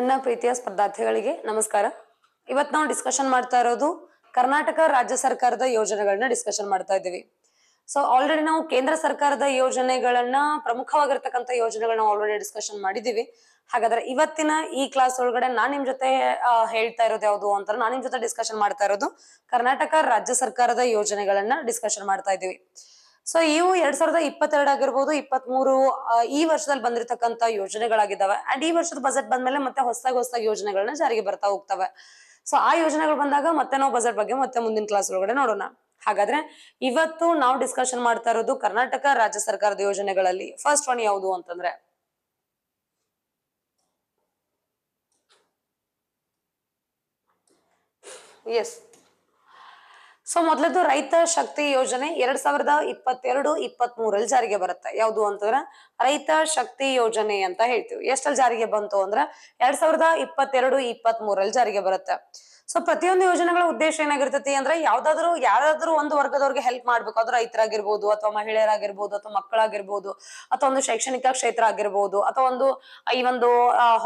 ನನ್ನ ಪ್ರೀತಿಯ ಸ್ಪರ್ಧಾರ್ಥಿಗಳಿಗೆ ನಮಸ್ಕಾರ ಇವತ್ತು ನಾವು ಡಿಸ್ಕಷನ್ ಮಾಡ್ತಾ ಇರೋದು ಕರ್ನಾಟಕ ರಾಜ್ಯ ಸರ್ಕಾರದ ಯೋಜನೆಗಳನ್ನ ಡಿಸ್ಕಷನ್ ಮಾಡ್ತಾ ಇದ್ದೀವಿ ಸೊ ಆಲ್ರೆಡಿ ನಾವು ಕೇಂದ್ರ ಸರ್ಕಾರದ ಯೋಜನೆಗಳನ್ನ ಪ್ರಮುಖವಾಗಿರ್ತಕ್ಕಂಥ ಯೋಜನೆಗಳನ್ನ ಆಲ್ರೆಡಿ ಡಿಸ್ಕಷನ್ ಮಾಡಿದೀವಿ ಹಾಗಾದ್ರೆ ಇವತ್ತಿನ ಈ ಕ್ಲಾಸ್ ಒಳಗಡೆ ನಾನ್ ನಿಮ್ ಜೊತೆ ಹೇಳ್ತಾ ಇರೋದು ಯಾವುದು ಅಂತ ನಾನ್ ನಿಮ್ ಜೊತೆ ಡಿಸ್ಕಷನ್ ಮಾಡ್ತಾ ಇರೋದು ಕರ್ನಾಟಕ ರಾಜ್ಯ ಸರ್ಕಾರದ ಯೋಜನೆಗಳನ್ನ ಡಿಸ್ಕಷನ್ ಮಾಡ್ತಾ ಇದೀವಿ ಸೊ ಇವು ಎರಡ್ ಸಾವಿರದ ಇಪ್ಪತ್ತೆರಡು ಆಗಿರ್ಬೋದು ಮೂರು ಈ ವರ್ಷದಲ್ಲಿ ಬಂದಿರತಕ್ಕಂತ ಯೋಜನೆಗಳಾಗಿದ್ದಾವೆ ಅಂಡ್ ಈ ವರ್ಷದ ಬಜೆಟ್ ಬಂದ್ಮೇಲೆ ಮತ್ತೆ ಹೊಸದಾಗಿ ಹೊಸದಾಗಿ ಯೋಜನೆಗಳನ್ನ ಜಾರಿಗೆ ಬರ್ತಾ ಹೋಗ್ತವೆ ಸೊ ಆ ಯೋಜನೆಗಳು ಬಂದಾಗ ಮತ್ತೆ ನಾವು ಬಜೆಟ್ ಬಗ್ಗೆ ಮತ್ತೆ ಮುಂದಿನ ಕ್ಲಾಸ್ ಒಳಗಡೆ ನೋಡೋಣ ಹಾಗಾದ್ರೆ ಇವತ್ತು ನಾವು ಡಿಸ್ಕಷನ್ ಮಾಡ್ತಾ ಇರೋದು ಕರ್ನಾಟಕ ರಾಜ್ಯ ಸರ್ಕಾರದ ಯೋಜನೆಗಳಲ್ಲಿ ಫಸ್ಟ್ ಒನ್ ಯಾವುದು ಅಂತಂದ್ರೆ ಎಸ್ ಸೊ ಮೊದಲದು ರೈತ ಶಕ್ತಿ ಯೋಜನೆ ಎರಡ್ ಸಾವಿರದ ಇಪ್ಪತ್ತೆರಡು ಇಪ್ಪತ್ತ್ ಮೂರಲ್ಲಿ ಜಾರಿಗೆ ಬರುತ್ತೆ ಯಾವುದು ಅಂತಂದ್ರೆ ರೈತ ಶಕ್ತಿ ಯೋಜನೆ ಅಂತ ಹೇಳ್ತೀವಿ ಎಷ್ಟಲ್ಲಿ ಜಾರಿಗೆ ಬಂತು ಅಂದ್ರೆ ಎರಡ್ ಸಾವಿರದ ಇಪ್ಪತ್ತೆರಡು ಇಪ್ಪತ್ತ್ ಮೂರಲ್ಲಿ ಜಾರಿಗೆ ಬರುತ್ತೆ ಸೊ ಪ್ರತಿಯೊಂದು ಯೋಜನೆಗಳ ಉದ್ದೇಶ ಏನಾಗಿರ್ತೈತಿ ಅಂದ್ರೆ ಯಾವ್ದಾದ್ರು ಯಾರಾದ್ರೂ ಒಂದು ವರ್ಗದವ್ರಿಗೆ ಹೆಲ್ಪ್ ಮಾಡ್ಬೇಕು ಅದು ರೈತರಾಗಿರ್ಬೋದು ಅಥವಾ ಮಹಿಳೆಯರಾಗಿರ್ಬೋದು ಅಥವಾ ಮಕ್ಕಳಾಗಿರ್ಬೋದು ಅಥವಾ ಒಂದು ಶೈಕ್ಷಣಿಕ ಕ್ಷೇತ್ರ ಆಗಿರ್ಬೋದು ಅಥವಾ ಒಂದು ಈ ಒಂದು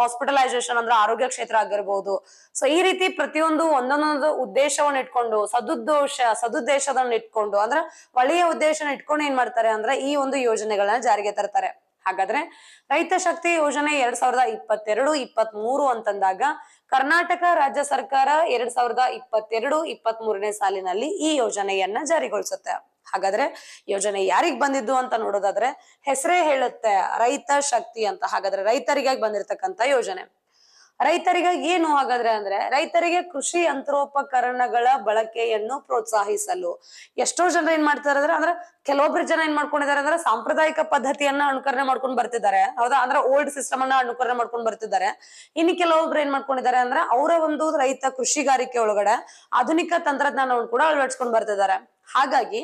ಹಾಸ್ಪಿಟಲೈಸೇಷನ್ ಅಂದ್ರೆ ಆರೋಗ್ಯ ಕ್ಷೇತ್ರ ಆಗಿರ್ಬೋದು ಸೊ ಈ ರೀತಿ ಪ್ರತಿಯೊಂದು ಒಂದೊಂದೊಂದು ಉದ್ದೇಶವನ್ನು ಇಟ್ಕೊಂಡು ಸದುದ್ದೇಶ ಸದುದ್ದೇಶದನ್ನ ಇಟ್ಕೊಂಡು ಅಂದ್ರೆ ಒಳ್ಳೆಯ ಉದ್ದೇಶನ ಇಟ್ಕೊಂಡು ಏನ್ ಮಾಡ್ತಾರೆ ಅಂದ್ರೆ ಈ ಒಂದು ಯೋಜನೆಗಳನ್ನ ಜಾರಿಗೆ ತರ್ತಾರೆ ಹಾಗಾದ್ರೆ ರೈತ ಶಕ್ತಿ ಯೋಜನೆ ಎರಡ್ ಸಾವಿರದ ಇಪ್ಪತ್ತೆರಡು ಇಪ್ಪತ್ತ್ ಮೂರು ಅಂತಂದಾಗ ಕರ್ನಾಟಕ ರಾಜ್ಯ ಸರ್ಕಾರ ಎರಡ್ ಸಾವಿರದ ಇಪ್ಪತ್ತೆರಡು ಇಪ್ಪತ್ತ್ ಮೂರನೇ ಸಾಲಿನಲ್ಲಿ ಈ ಯೋಜನೆಯನ್ನ ಜಾರಿಗೊಳಿಸುತ್ತೆ ಹಾಗಾದ್ರೆ ಯೋಜನೆ ಯಾರಿಗ್ ಬಂದಿದ್ದು ಅಂತ ನೋಡೋದಾದ್ರೆ ಹೆಸರೇ ಹೇಳುತ್ತೆ ರೈತ ಶಕ್ತಿ ಅಂತ ಹಾಗಾದ್ರೆ ರೈತರಿಗಾಗಿ ಬಂದಿರತಕ್ಕಂತ ಯೋಜನೆ ರೈತರಿಗೆ ಏನು ಹಾಗಾದ್ರೆ ಅಂದ್ರೆ ರೈತರಿಗೆ ಕೃಷಿ ಯಂತ್ರೋಪಕರಣಗಳ ಬಳಕೆಯನ್ನು ಪ್ರೋತ್ಸಾಹಿಸಲು ಎಷ್ಟೋ ಜನ ಏನ್ ಮಾಡ್ತಾರೆ ಅಂದ್ರೆ ಅಂದ್ರೆ ಕೆಲವೊಬ್ರು ಜನ ಏನ್ ಮಾಡ್ಕೊಂಡಿದ್ದಾರೆ ಅಂದ್ರೆ ಸಾಂಪ್ರದಾಯಿಕ ಪದ್ಧತಿಯನ್ನ ಅನುಕರಣೆ ಮಾಡ್ಕೊಂಡು ಬರ್ತಿದ್ದಾರೆ ಹೌದಾ ಅಂದ್ರೆ ಓಲ್ಡ್ ಸಿಸ್ಟಮ್ ಅನ್ನ ಅನುಕರಣೆ ಮಾಡ್ಕೊಂಡು ಬರ್ತಿದ್ದಾರೆ ಇನ್ನು ಕೆಲವೊಬ್ರು ಏನ್ ಮಾಡ್ಕೊಂಡಿದ್ದಾರೆ ಅಂದ್ರೆ ಅವರ ಒಂದು ರೈತ ಕೃಷಿಗಾರಿಕೆ ಒಳಗಡೆ ಆಧುನಿಕ ತಂತ್ರಜ್ಞಾನವನ್ನು ಕೂಡ ಅಳವಡಿಸ್ಕೊಂಡು ಬರ್ತಿದ್ದಾರೆ ಹಾಗಾಗಿ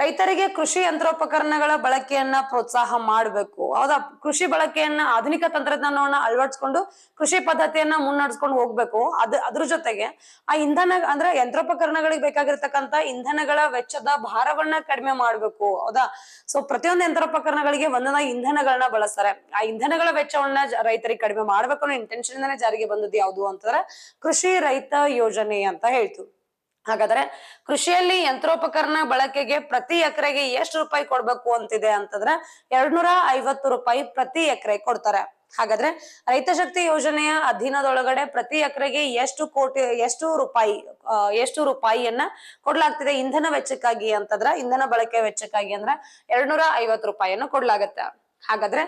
ರೈತರಿಗೆ ಕೃಷಿ ಯಂತ್ರೋಪಕರಣಗಳ ಬಳಕೆಯನ್ನ ಪ್ರೋತ್ಸಾಹ ಮಾಡಬೇಕು ಹೌದಾ ಕೃಷಿ ಬಳಕೆಯನ್ನ ಆಧುನಿಕ ತಂತ್ರಜ್ಞಾನವನ್ನ ಅಳವಡಿಸ್ಕೊಂಡು ಕೃಷಿ ಪದ್ಧತಿಯನ್ನ ಮುನ್ನಡೆಸ್ಕೊಂಡು ಹೋಗ್ಬೇಕು ಅದ್ ಅದ್ರ ಜೊತೆಗೆ ಆ ಇಂಧನ ಅಂದ್ರೆ ಯಂತ್ರೋಪಕರಣಗಳಿಗೆ ಬೇಕಾಗಿರ್ತಕ್ಕಂತ ಇಂಧನಗಳ ವೆಚ್ಚದ ಭಾರವನ್ನ ಕಡಿಮೆ ಮಾಡ್ಬೇಕು ಹೌದಾ ಸೊ ಪ್ರತಿಯೊಂದು ಯಂತ್ರೋಪಕರಣಗಳಿಗೆ ಒಂದೊಂದ ಇಂಧನಗಳನ್ನ ಬಳಸ್ತಾರೆ ಆ ಇಂಧನಗಳ ವೆಚ್ಚವನ್ನ ರೈತರಿಗೆ ಕಡಿಮೆ ಮಾಡ್ಬೇಕು ಅನ್ನೋ ಇಂಟೆನ್ಷನ್ ಜಾರಿಗೆ ಬಂದದ್ದು ಯಾವುದು ಅಂತಂದ್ರೆ ಕೃಷಿ ರೈತ ಯೋಜನೆ ಅಂತ ಹೇಳ್ತು ಹಾಗಾದ್ರೆ ಕೃಷಿಯಲ್ಲಿ ಯಂತ್ರೋಪಕರಣ ಬಳಕೆಗೆ ಪ್ರತಿ ಎಕರೆಗೆ ಎಷ್ಟು ರೂಪಾಯಿ ಕೊಡ್ಬೇಕು ಅಂತಿದೆ ಅಂತಂದ್ರೆ ಎರಡ್ನೂರ ಐವತ್ತು ರೂಪಾಯಿ ಪ್ರತಿ ಎಕರೆ ಕೊಡ್ತಾರೆ ಹಾಗಾದ್ರೆ ರೈತ ಶಕ್ತಿ ಯೋಜನೆಯ ಅಧೀನದೊಳಗಡೆ ಪ್ರತಿ ಎಕರೆಗೆ ಎಷ್ಟು ಕೋಟಿ ಎಷ್ಟು ರೂಪಾಯಿ ಎಷ್ಟು ರೂಪಾಯಿಯನ್ನ ಕೊಡ್ಲಾಗ್ತಿದೆ ಇಂಧನ ವೆಚ್ಚಕ್ಕಾಗಿ ಅಂತಂದ್ರ ಇಂಧನ ಬಳಕೆ ವೆಚ್ಚಕ್ಕಾಗಿ ಅಂದ್ರೆ ಎರಡ್ನೂರ ಐವತ್ತು ರೂಪಾಯಿಯನ್ನು ಕೊಡ್ಲಾಗತ್ತೆ ಹಾಗಾದ್ರೆ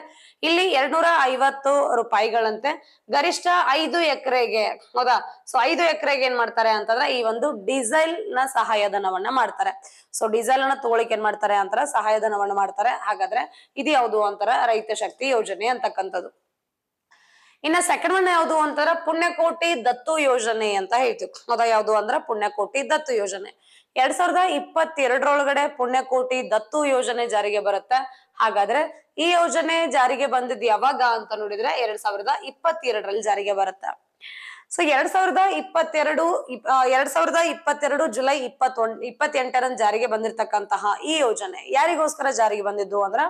ಇಲ್ಲಿ ಎರಡ್ನೂರ ಐವತ್ತು ರೂಪಾಯಿಗಳಂತೆ ಗರಿಷ್ಠ ಐದು ಎಕರೆಗೆ ಹೌದಾ ಸೊ ಐದು ಎಕರೆಗೆ ಏನ್ ಮಾಡ್ತಾರೆ ಅಂತಂದ್ರೆ ಈ ಒಂದು ಡೀಸೆಲ್ ನ ಸಹಾಯಧನವನ್ನ ಮಾಡ್ತಾರೆ ಸೊ ಡೀಸೆಲ್ ನ ತಗೊಳಿಕ್ ಏನ್ ಮಾಡ್ತಾರೆ ಅಂತಾರೆ ಸಹಾಯಧನವನ್ನ ಮಾಡ್ತಾರೆ ಹಾಗಾದ್ರೆ ಇದು ಯಾವುದು ಅಂತಾರ ರೈತ ಶಕ್ತಿ ಯೋಜನೆ ಅಂತಕ್ಕಂಥದ್ದು ಇನ್ನ ಸೆಕೆಂಡ್ ಒನ್ ಯಾವುದು ಅಂತಾರ ಪುಣ್ಯಕೋಟಿ ದತ್ತು ಯೋಜನೆ ಅಂತ ಹೇಳ್ತೀವಿ ಹೌದಾ ಯಾವ್ದು ಅಂದ್ರ ಪುಣ್ಯಕೋಟಿ ದತ್ತು ಯೋಜನೆ ಎರಡ್ ಸಾವಿರದ ಇಪ್ಪತ್ತೆರಡರೊಳಗಡೆ ಪುಣ್ಯಕೋಟಿ ದತ್ತು ಯೋಜನೆ ಜಾರಿಗೆ ಬರುತ್ತೆ ಹಾಗಾದ್ರೆ ಈ ಯೋಜನೆ ಜಾರಿಗೆ ಬಂದಿದ್ ಯಾವಾಗ ಅಂತ ನೋಡಿದ್ರೆ ಎರಡ್ ಸಾವಿರದ ಇಪ್ಪತ್ತೆರಡರಲ್ಲಿ ಜಾರಿಗೆ ಬರುತ್ತೆ ಸೊ ಎರಡ್ ಸಾವಿರದ ಇಪ್ಪತ್ತೆರಡು ಎರಡ್ ಸಾವಿರದ ಇಪ್ಪತ್ತೆರಡು ಜುಲೈ ಇಪ್ಪತ್ತೊಂದು ಇಪ್ಪತ್ತೆಂಟರಂದು ಜಾರಿಗೆ ಬಂದಿರತಕ್ಕಂತಹ ಈ ಯೋಜನೆ ಯಾರಿಗೋಸ್ಕರ ಜಾರಿಗೆ ಬಂದಿದ್ದು ಅಂದ್ರ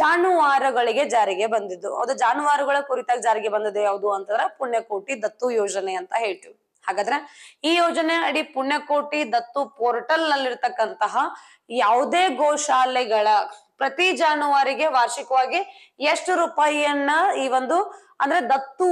ಜಾನುವಾರುಗಳಿಗೆ ಜಾರಿಗೆ ಬಂದಿದ್ದು ಅದು ಜಾನುವಾರುಗಳ ಕುರಿತಾಗಿ ಜಾರಿಗೆ ಬಂದಿದೆ ಯಾವುದು ಅಂತಂದ್ರೆ ಪುಣ್ಯಕೋಟಿ ದತ್ತು ಯೋಜನೆ ಅಂತ ಹೇಳ್ತೀವಿ ಹಾಗಾದ್ರೆ ಈ ಯೋಜನೆ ಅಡಿ ಪುಣ್ಯಕೋಟಿ ದತ್ತು ಪೋರ್ಟಲ್ ನಲ್ಲಿರ್ತಕ್ಕಂತಹ ಯಾವುದೇ ಗೋಶಾಲೆಗಳ ಪ್ರತಿ ಜಾನುವಾರಿಗೆ ವಾರ್ಷಿಕವಾಗಿ ಎಷ್ಟು ರೂಪಾಯಿಯನ್ನ ಈ ಒಂದು ಅಂದ್ರೆ ದತ್ತು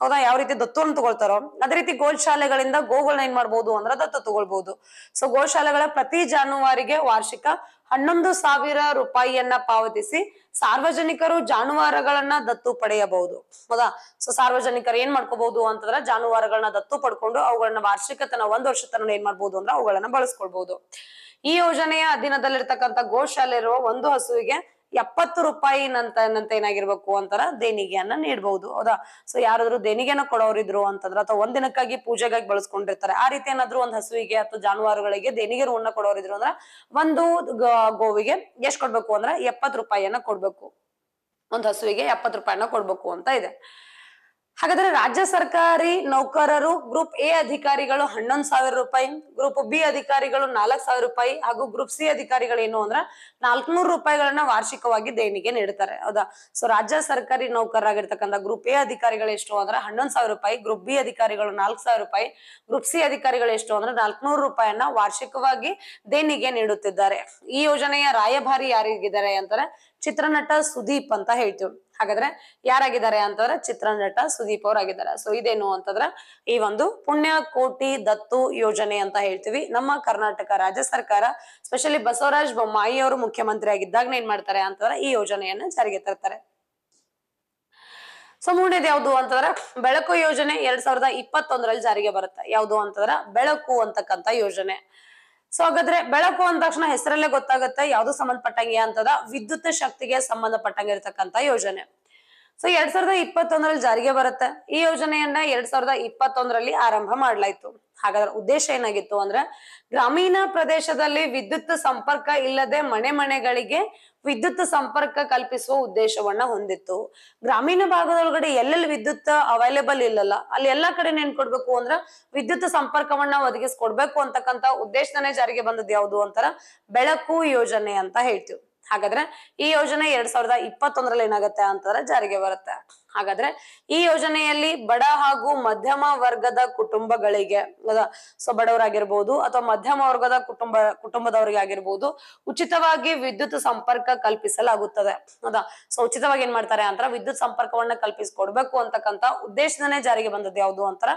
ಹೌದಾ ಯಾವ ರೀತಿ ದತ್ತುವನ್ನು ತಗೊಳ್ತಾರೋ ಅದೇ ರೀತಿ ಗೋಶಾಲೆಗಳಿಂದ ಗೋಗಳನ್ನ ಏನ್ ಮಾಡ್ಬೋದು ಅಂದ್ರೆ ದತ್ತು ತಗೊಳ್ಬಹುದು ಸೊ ಗೋಶಾಲೆಗಳ ಪ್ರತಿ ಜಾನುವಾರಿಗೆ ವಾರ್ಷಿಕ ಹನ್ನೊಂದು ಸಾವಿರ ರೂಪಾಯಿಯನ್ನ ಪಾವತಿಸಿ ಸಾರ್ವಜನಿಕರು ಜಾನುವಾರುಗಳನ್ನ ದತ್ತು ಪಡೆಯಬಹುದು ಹೌದಾ ಸೊ ಸಾರ್ವಜನಿಕರು ಏನ್ ಮಾಡ್ಕೋಬಹುದು ಅಂತಂದ್ರೆ ಜಾನುವಾರುಗಳನ್ನ ದತ್ತು ಪಡ್ಕೊಂಡು ಅವುಗಳನ್ನ ವಾರ್ಷಿಕ ತನ ಒಂದ್ ವರ್ಷ ತನ ಏನ್ ಮಾಡ್ಬೋದು ಅಂದ್ರೆ ಅವುಗಳನ್ನ ಬಳಸ್ಕೊಳ್ಬಹುದು ಈ ಯೋಜನೆಯ ಅಧೀನದಲ್ಲಿರ್ತಕ್ಕಂಥ ಗೋಶಾಲೆ ಇರುವ ಒಂದು ಹಸುವಿಗೆ ಎಪ್ಪತ್ತು ರೂಪಾಯಿ ನಂತ ನಂತ ಏನಾಗಿರ್ಬೇಕು ಅಂತಾರ ದೇಣಿಗೆಯನ್ನ ನೀಡಬಹುದು ಹೌದಾ ಸೊ ಯಾರಾದ್ರೂ ದೇಣಿಗೆನ ಕೊಡೋರಿದ್ರು ಅಂತಂದ್ರೆ ಅಥವಾ ಒಂದಿನಕ್ಕಾಗಿ ಪೂಜೆಗಾಗಿ ಬಳಸ್ಕೊಂಡಿರ್ತಾರೆ ಆ ರೀತಿ ಏನಾದ್ರು ಒಂದ್ ಹಸುವಿಗೆ ಅಥವಾ ಜಾನುವಾರುಗಳಿಗೆ ದೇಣಿಗೆ ಋಣ ಕೊಡೋರಿದ್ರು ಅಂದ್ರ ಒಂದು ಗೋವಿಗೆ ಎಷ್ಟ್ ಕೊಡ್ಬೇಕು ಅಂದ್ರೆ ಎಪ್ಪತ್ತು ರೂಪಾಯಿಯನ್ನ ಕೊಡ್ಬೇಕು ಒಂದ್ ಹಸುವಿಗೆ ಎಪ್ಪತ್ತು ರೂಪಾಯಿನ ಕೊಡ್ಬೇಕು ಅಂತ ಇದೆ ಹಾಗಾದ್ರೆ ರಾಜ್ಯ ಸರ್ಕಾರಿ ನೌಕರರು ಗ್ರೂಪ್ ಎ ಅಧಿಕಾರಿಗಳು ಹನ್ನೊಂದು ಸಾವಿರ ರೂಪಾಯಿ ಗ್ರೂಪ್ ಬಿ ಅಧಿಕಾರಿಗಳು ನಾಲ್ಕ್ ಸಾವಿರ ರೂಪಾಯಿ ಹಾಗೂ ಗ್ರೂಪ್ ಸಿ ಅಧಿಕಾರಿಗಳು ಏನು ಅಂದ್ರೆ ನಾಲ್ಕನೂರು ರೂಪಾಯಿಗಳನ್ನ ವಾರ್ಷಿಕವಾಗಿ ದೇಣಿಗೆ ನೀಡ್ತಾರೆ ಹೌದಾ ಸೊ ರಾಜ್ಯ ಸರ್ಕಾರಿ ನೌಕರರಾಗಿರ್ತಕ್ಕಂಥ ಗ್ರೂಪ್ ಎ ಅಧಿಕಾರಿಗಳು ಎಷ್ಟು ಅಂದ್ರೆ ಹನ್ನೊಂದು ಸಾವಿರ ರೂಪಾಯಿ ಗ್ರೂಪ್ ಬಿ ಅಧಿಕಾರಿಗಳು ನಾಲ್ಕು ಸಾವಿರ ರೂಪಾಯಿ ಗ್ರೂಪ್ ಸಿ ಅಧಿಕಾರಿಗಳು ಎಷ್ಟು ಅಂದ್ರೆ ನಾಲ್ಕನೂರು ರೂಪಾಯಿಯನ್ನ ವಾರ್ಷಿಕವಾಗಿ ದೇಣಿಗೆ ನೀಡುತ್ತಿದ್ದಾರೆ ಈ ಯೋಜನೆಯ ರಾಯಭಾರಿ ಯಾರಿಗಿದ್ದಾರೆ ಅಂತಾರೆ ಚಿತ್ರನಟ ಸುದೀಪ್ ಅಂತ ಹೇಳ್ತೀವಿ ಹಾಗಾದ್ರೆ ಯಾರಾಗಿದ್ದಾರೆ ಅಂತಂದ್ರೆ ಚಿತ್ರನಟ ಸುದೀಪ್ ಅವರಾಗಿದ್ದಾರೆ ಸೊ ಇದೇನು ಅಂತಂದ್ರೆ ಈ ಒಂದು ಪುಣ್ಯ ಕೋಟಿ ದತ್ತು ಯೋಜನೆ ಅಂತ ಹೇಳ್ತೀವಿ ನಮ್ಮ ಕರ್ನಾಟಕ ರಾಜ್ಯ ಸರ್ಕಾರ ಸ್ಪೆಷಲಿ ಬಸವರಾಜ್ ಬೊಮ್ಮಾಯಿ ಅವರು ಮುಖ್ಯಮಂತ್ರಿ ಆಗಿದ್ದಾಗ ಏನ್ ಮಾಡ್ತಾರೆ ಅಂತಂದ್ರೆ ಈ ಯೋಜನೆಯನ್ನ ಜಾರಿಗೆ ತರ್ತಾರೆ ಸೊ ಮೂರನೇದು ಯಾವ್ದು ಅಂತಂದ್ರೆ ಬೆಳಕು ಯೋಜನೆ ಎರಡ್ ಸಾವಿರದ ಇಪ್ಪತ್ತೊಂದರಲ್ಲಿ ಜಾರಿಗೆ ಬರುತ್ತೆ ಯಾವ್ದು ಅಂತಂದ್ರ ಬೆಳಕು ಅಂತಕ್ಕಂತ ಯೋಜನೆ ಸೊ ಹಾಗಾದ್ರೆ ಬೆಳಕು ಅಂದ ತಕ್ಷಣ ಹೆಸರಲ್ಲೇ ಗೊತ್ತಾಗುತ್ತೆ ಯಾವ್ದು ಸಂಬಂಧಪಟ್ಟಂಗೆ ಅಂತದ ವಿದ್ಯುತ್ ಶಕ್ತಿಗೆ ಸಂಬಂಧಪಟ್ಟಂಗೆ ಇರತಕ್ಕಂತ ಯೋಜನೆ ಸೊ ಎರಡ್ ಸಾವಿರದ ಇಪ್ಪತ್ತೊಂದರಲ್ಲಿ ಜಾರಿಗೆ ಬರುತ್ತೆ ಈ ಯೋಜನೆಯನ್ನ ಎರಡ್ ಸಾವಿರದ ಇಪ್ಪತ್ತೊಂದರಲ್ಲಿ ಆರಂಭ ಮಾಡ್ಲಾಯ್ತು ಹಾಗಾದ್ರೆ ಉದ್ದೇಶ ಏನಾಗಿತ್ತು ಅಂದ್ರೆ ಗ್ರಾಮೀಣ ಪ್ರದೇಶದಲ್ಲಿ ವಿದ್ಯುತ್ ಸಂಪರ್ಕ ಇಲ್ಲದೆ ಮನೆ ಮನೆಗಳಿಗೆ ವಿದ್ಯುತ್ ಸಂಪರ್ಕ ಕಲ್ಪಿಸುವ ಉದ್ದೇಶವನ್ನ ಹೊಂದಿತ್ತು ಗ್ರಾಮೀಣ ಭಾಗದೊಳಗಡೆ ಎಲ್ಲೆಲ್ಲಿ ವಿದ್ಯುತ್ ಅವೈಲೇಬಲ್ ಇಲ್ಲಲ್ಲ ಅಲ್ಲಿ ಎಲ್ಲಾ ಕಡೆ ಏನ್ ಕೊಡ್ಬೇಕು ಅಂದ್ರ ವಿದ್ಯುತ್ ಸಂಪರ್ಕವನ್ನ ಒದಗಿಸಿಕೊಡ್ಬೇಕು ಅಂತಕ್ಕಂತ ಉದ್ದೇಶನೇ ಜಾರಿಗೆ ಬಂದದ್ ಯಾವುದು ಅಂತಾರ ಬೆಳಕು ಯೋಜನೆ ಅಂತ ಹೇಳ್ತೀವಿ ಹಾಗಾದ್ರೆ ಈ ಯೋಜನೆ ಎರಡ್ ಸಾವಿರದ ಇಪ್ಪತ್ತೊಂದರಲ್ಲಿ ಏನಾಗುತ್ತೆ ಅಂತಂದ್ರೆ ಜಾರಿಗೆ ಬರುತ್ತೆ ಹಾಗಾದ್ರೆ ಈ ಯೋಜನೆಯಲ್ಲಿ ಬಡ ಹಾಗೂ ಮಧ್ಯಮ ವರ್ಗದ ಕುಟುಂಬಗಳಿಗೆ ಸೊ ಬಡವರಾಗಿರ್ಬೋದು ಅಥವಾ ಮಧ್ಯಮ ವರ್ಗದ ಕುಟುಂಬ ಕುಟುಂಬದವರಿಗೆ ಆಗಿರ್ಬೋದು ಉಚಿತವಾಗಿ ವಿದ್ಯುತ್ ಸಂಪರ್ಕ ಕಲ್ಪಿಸಲಾಗುತ್ತದೆ ಹೌದಾ ಸೊ ಉಚಿತವಾಗಿ ಏನ್ ಮಾಡ್ತಾರೆ ಅಂತ ವಿದ್ಯುತ್ ಸಂಪರ್ಕವನ್ನ ಕಲ್ಪಿಸಿಕೊಡ್ಬೇಕು ಅಂತಕ್ಕಂತ ಉದ್ದೇಶದನೇ ಜಾರಿಗೆ ಬಂದದ್ದು ಯಾವುದು ಅಂತರ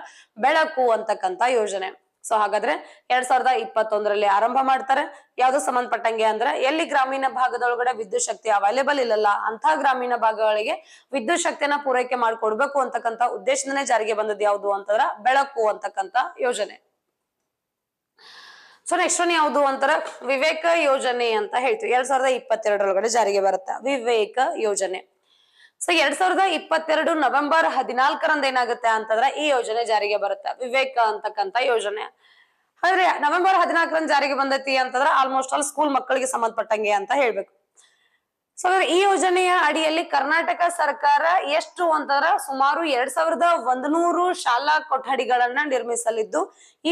ಬೆಳಕು ಅಂತಕ್ಕಂತ ಯೋಜನೆ ಸೊ ಹಾಗಾದ್ರೆ ಎರಡ್ ಸಾವಿರದ ಇಪ್ಪತ್ತೊಂದರಲ್ಲಿ ಆರಂಭ ಮಾಡ್ತಾರೆ ಯಾವ್ದು ಸಂಬಂಧಪಟ್ಟಂಗೆ ಅಂದ್ರೆ ಎಲ್ಲಿ ಗ್ರಾಮೀಣ ಭಾಗದೊಳಗಡೆ ವಿದ್ಯುತ್ ಶಕ್ತಿ ಅವೈಲೇಬಲ್ ಇಲ್ಲಲ್ಲ ಅಂತ ಗ್ರಾಮೀಣ ಭಾಗಗಳಿಗೆ ವಿದ್ಯುತ್ ಶಕ್ತಿಯನ್ನ ಪೂರೈಕೆ ಮಾಡಿಕೊಡ್ಬೇಕು ಅಂತಕ್ಕಂಥ ಉದ್ದೇಶದಿಂದನೇ ಜಾರಿಗೆ ಬಂದದ್ದು ಯಾವ್ದು ಅಂತಂದ್ರ ಬೆಳಕು ಅಂತಕ್ಕಂಥ ಯೋಜನೆ ಸೊ ನೆಕ್ಸ್ಟ್ ಒನ್ ಯಾವುದು ಅಂತಾರ ವಿವೇಕ ಯೋಜನೆ ಅಂತ ಹೇಳ್ತೀವಿ ಎರಡ್ ಸಾವಿರದ ಇಪ್ಪತ್ತೆರಡರೊಳಗಡೆ ಜಾರಿಗೆ ಬರುತ್ತೆ ವಿವೇಕ ಯೋಜನೆ ಸೊ ಎರಡ್ ಸಾವಿರದ ಇಪ್ಪತ್ತೆರಡು ನವೆಂಬರ್ ಹದಿನಾಲ್ಕರಂದ ಏನಾಗುತ್ತೆ ಅಂತಂದ್ರೆ ಈ ಯೋಜನೆ ಜಾರಿಗೆ ಬರುತ್ತೆ ವಿವೇಕ ಅಂತಕ್ಕಂತ ಯೋಜನೆ ಆದ್ರೆ ನವೆಂಬರ್ ಹದಿನಾಲ್ಕರಂದ ಜಾರಿಗೆ ಬಂದೈತಿ ಅಂತಂದ್ರೆ ಆಲ್ಮೋಸ್ಟ್ ಆಲ್ ಸ್ಕೂಲ್ ಮಕ್ಕಳಿಗೆ ಸಂಬಂಧಪಟ್ಟಂಗೆ ಅಂತ ಹೇಳ್ಬೇಕು ಸೊ ಈ ಯೋಜನೆಯ ಅಡಿಯಲ್ಲಿ ಕರ್ನಾಟಕ ಸರ್ಕಾರ ಎಷ್ಟು ಅಂತಂದ್ರ ಸುಮಾರು ಎರಡ್ ಸಾವಿರದ ಒಂದ್ನೂರು ಶಾಲಾ ಕೊಠಡಿಗಳನ್ನ ನಿರ್ಮಿಸಲಿದ್ದು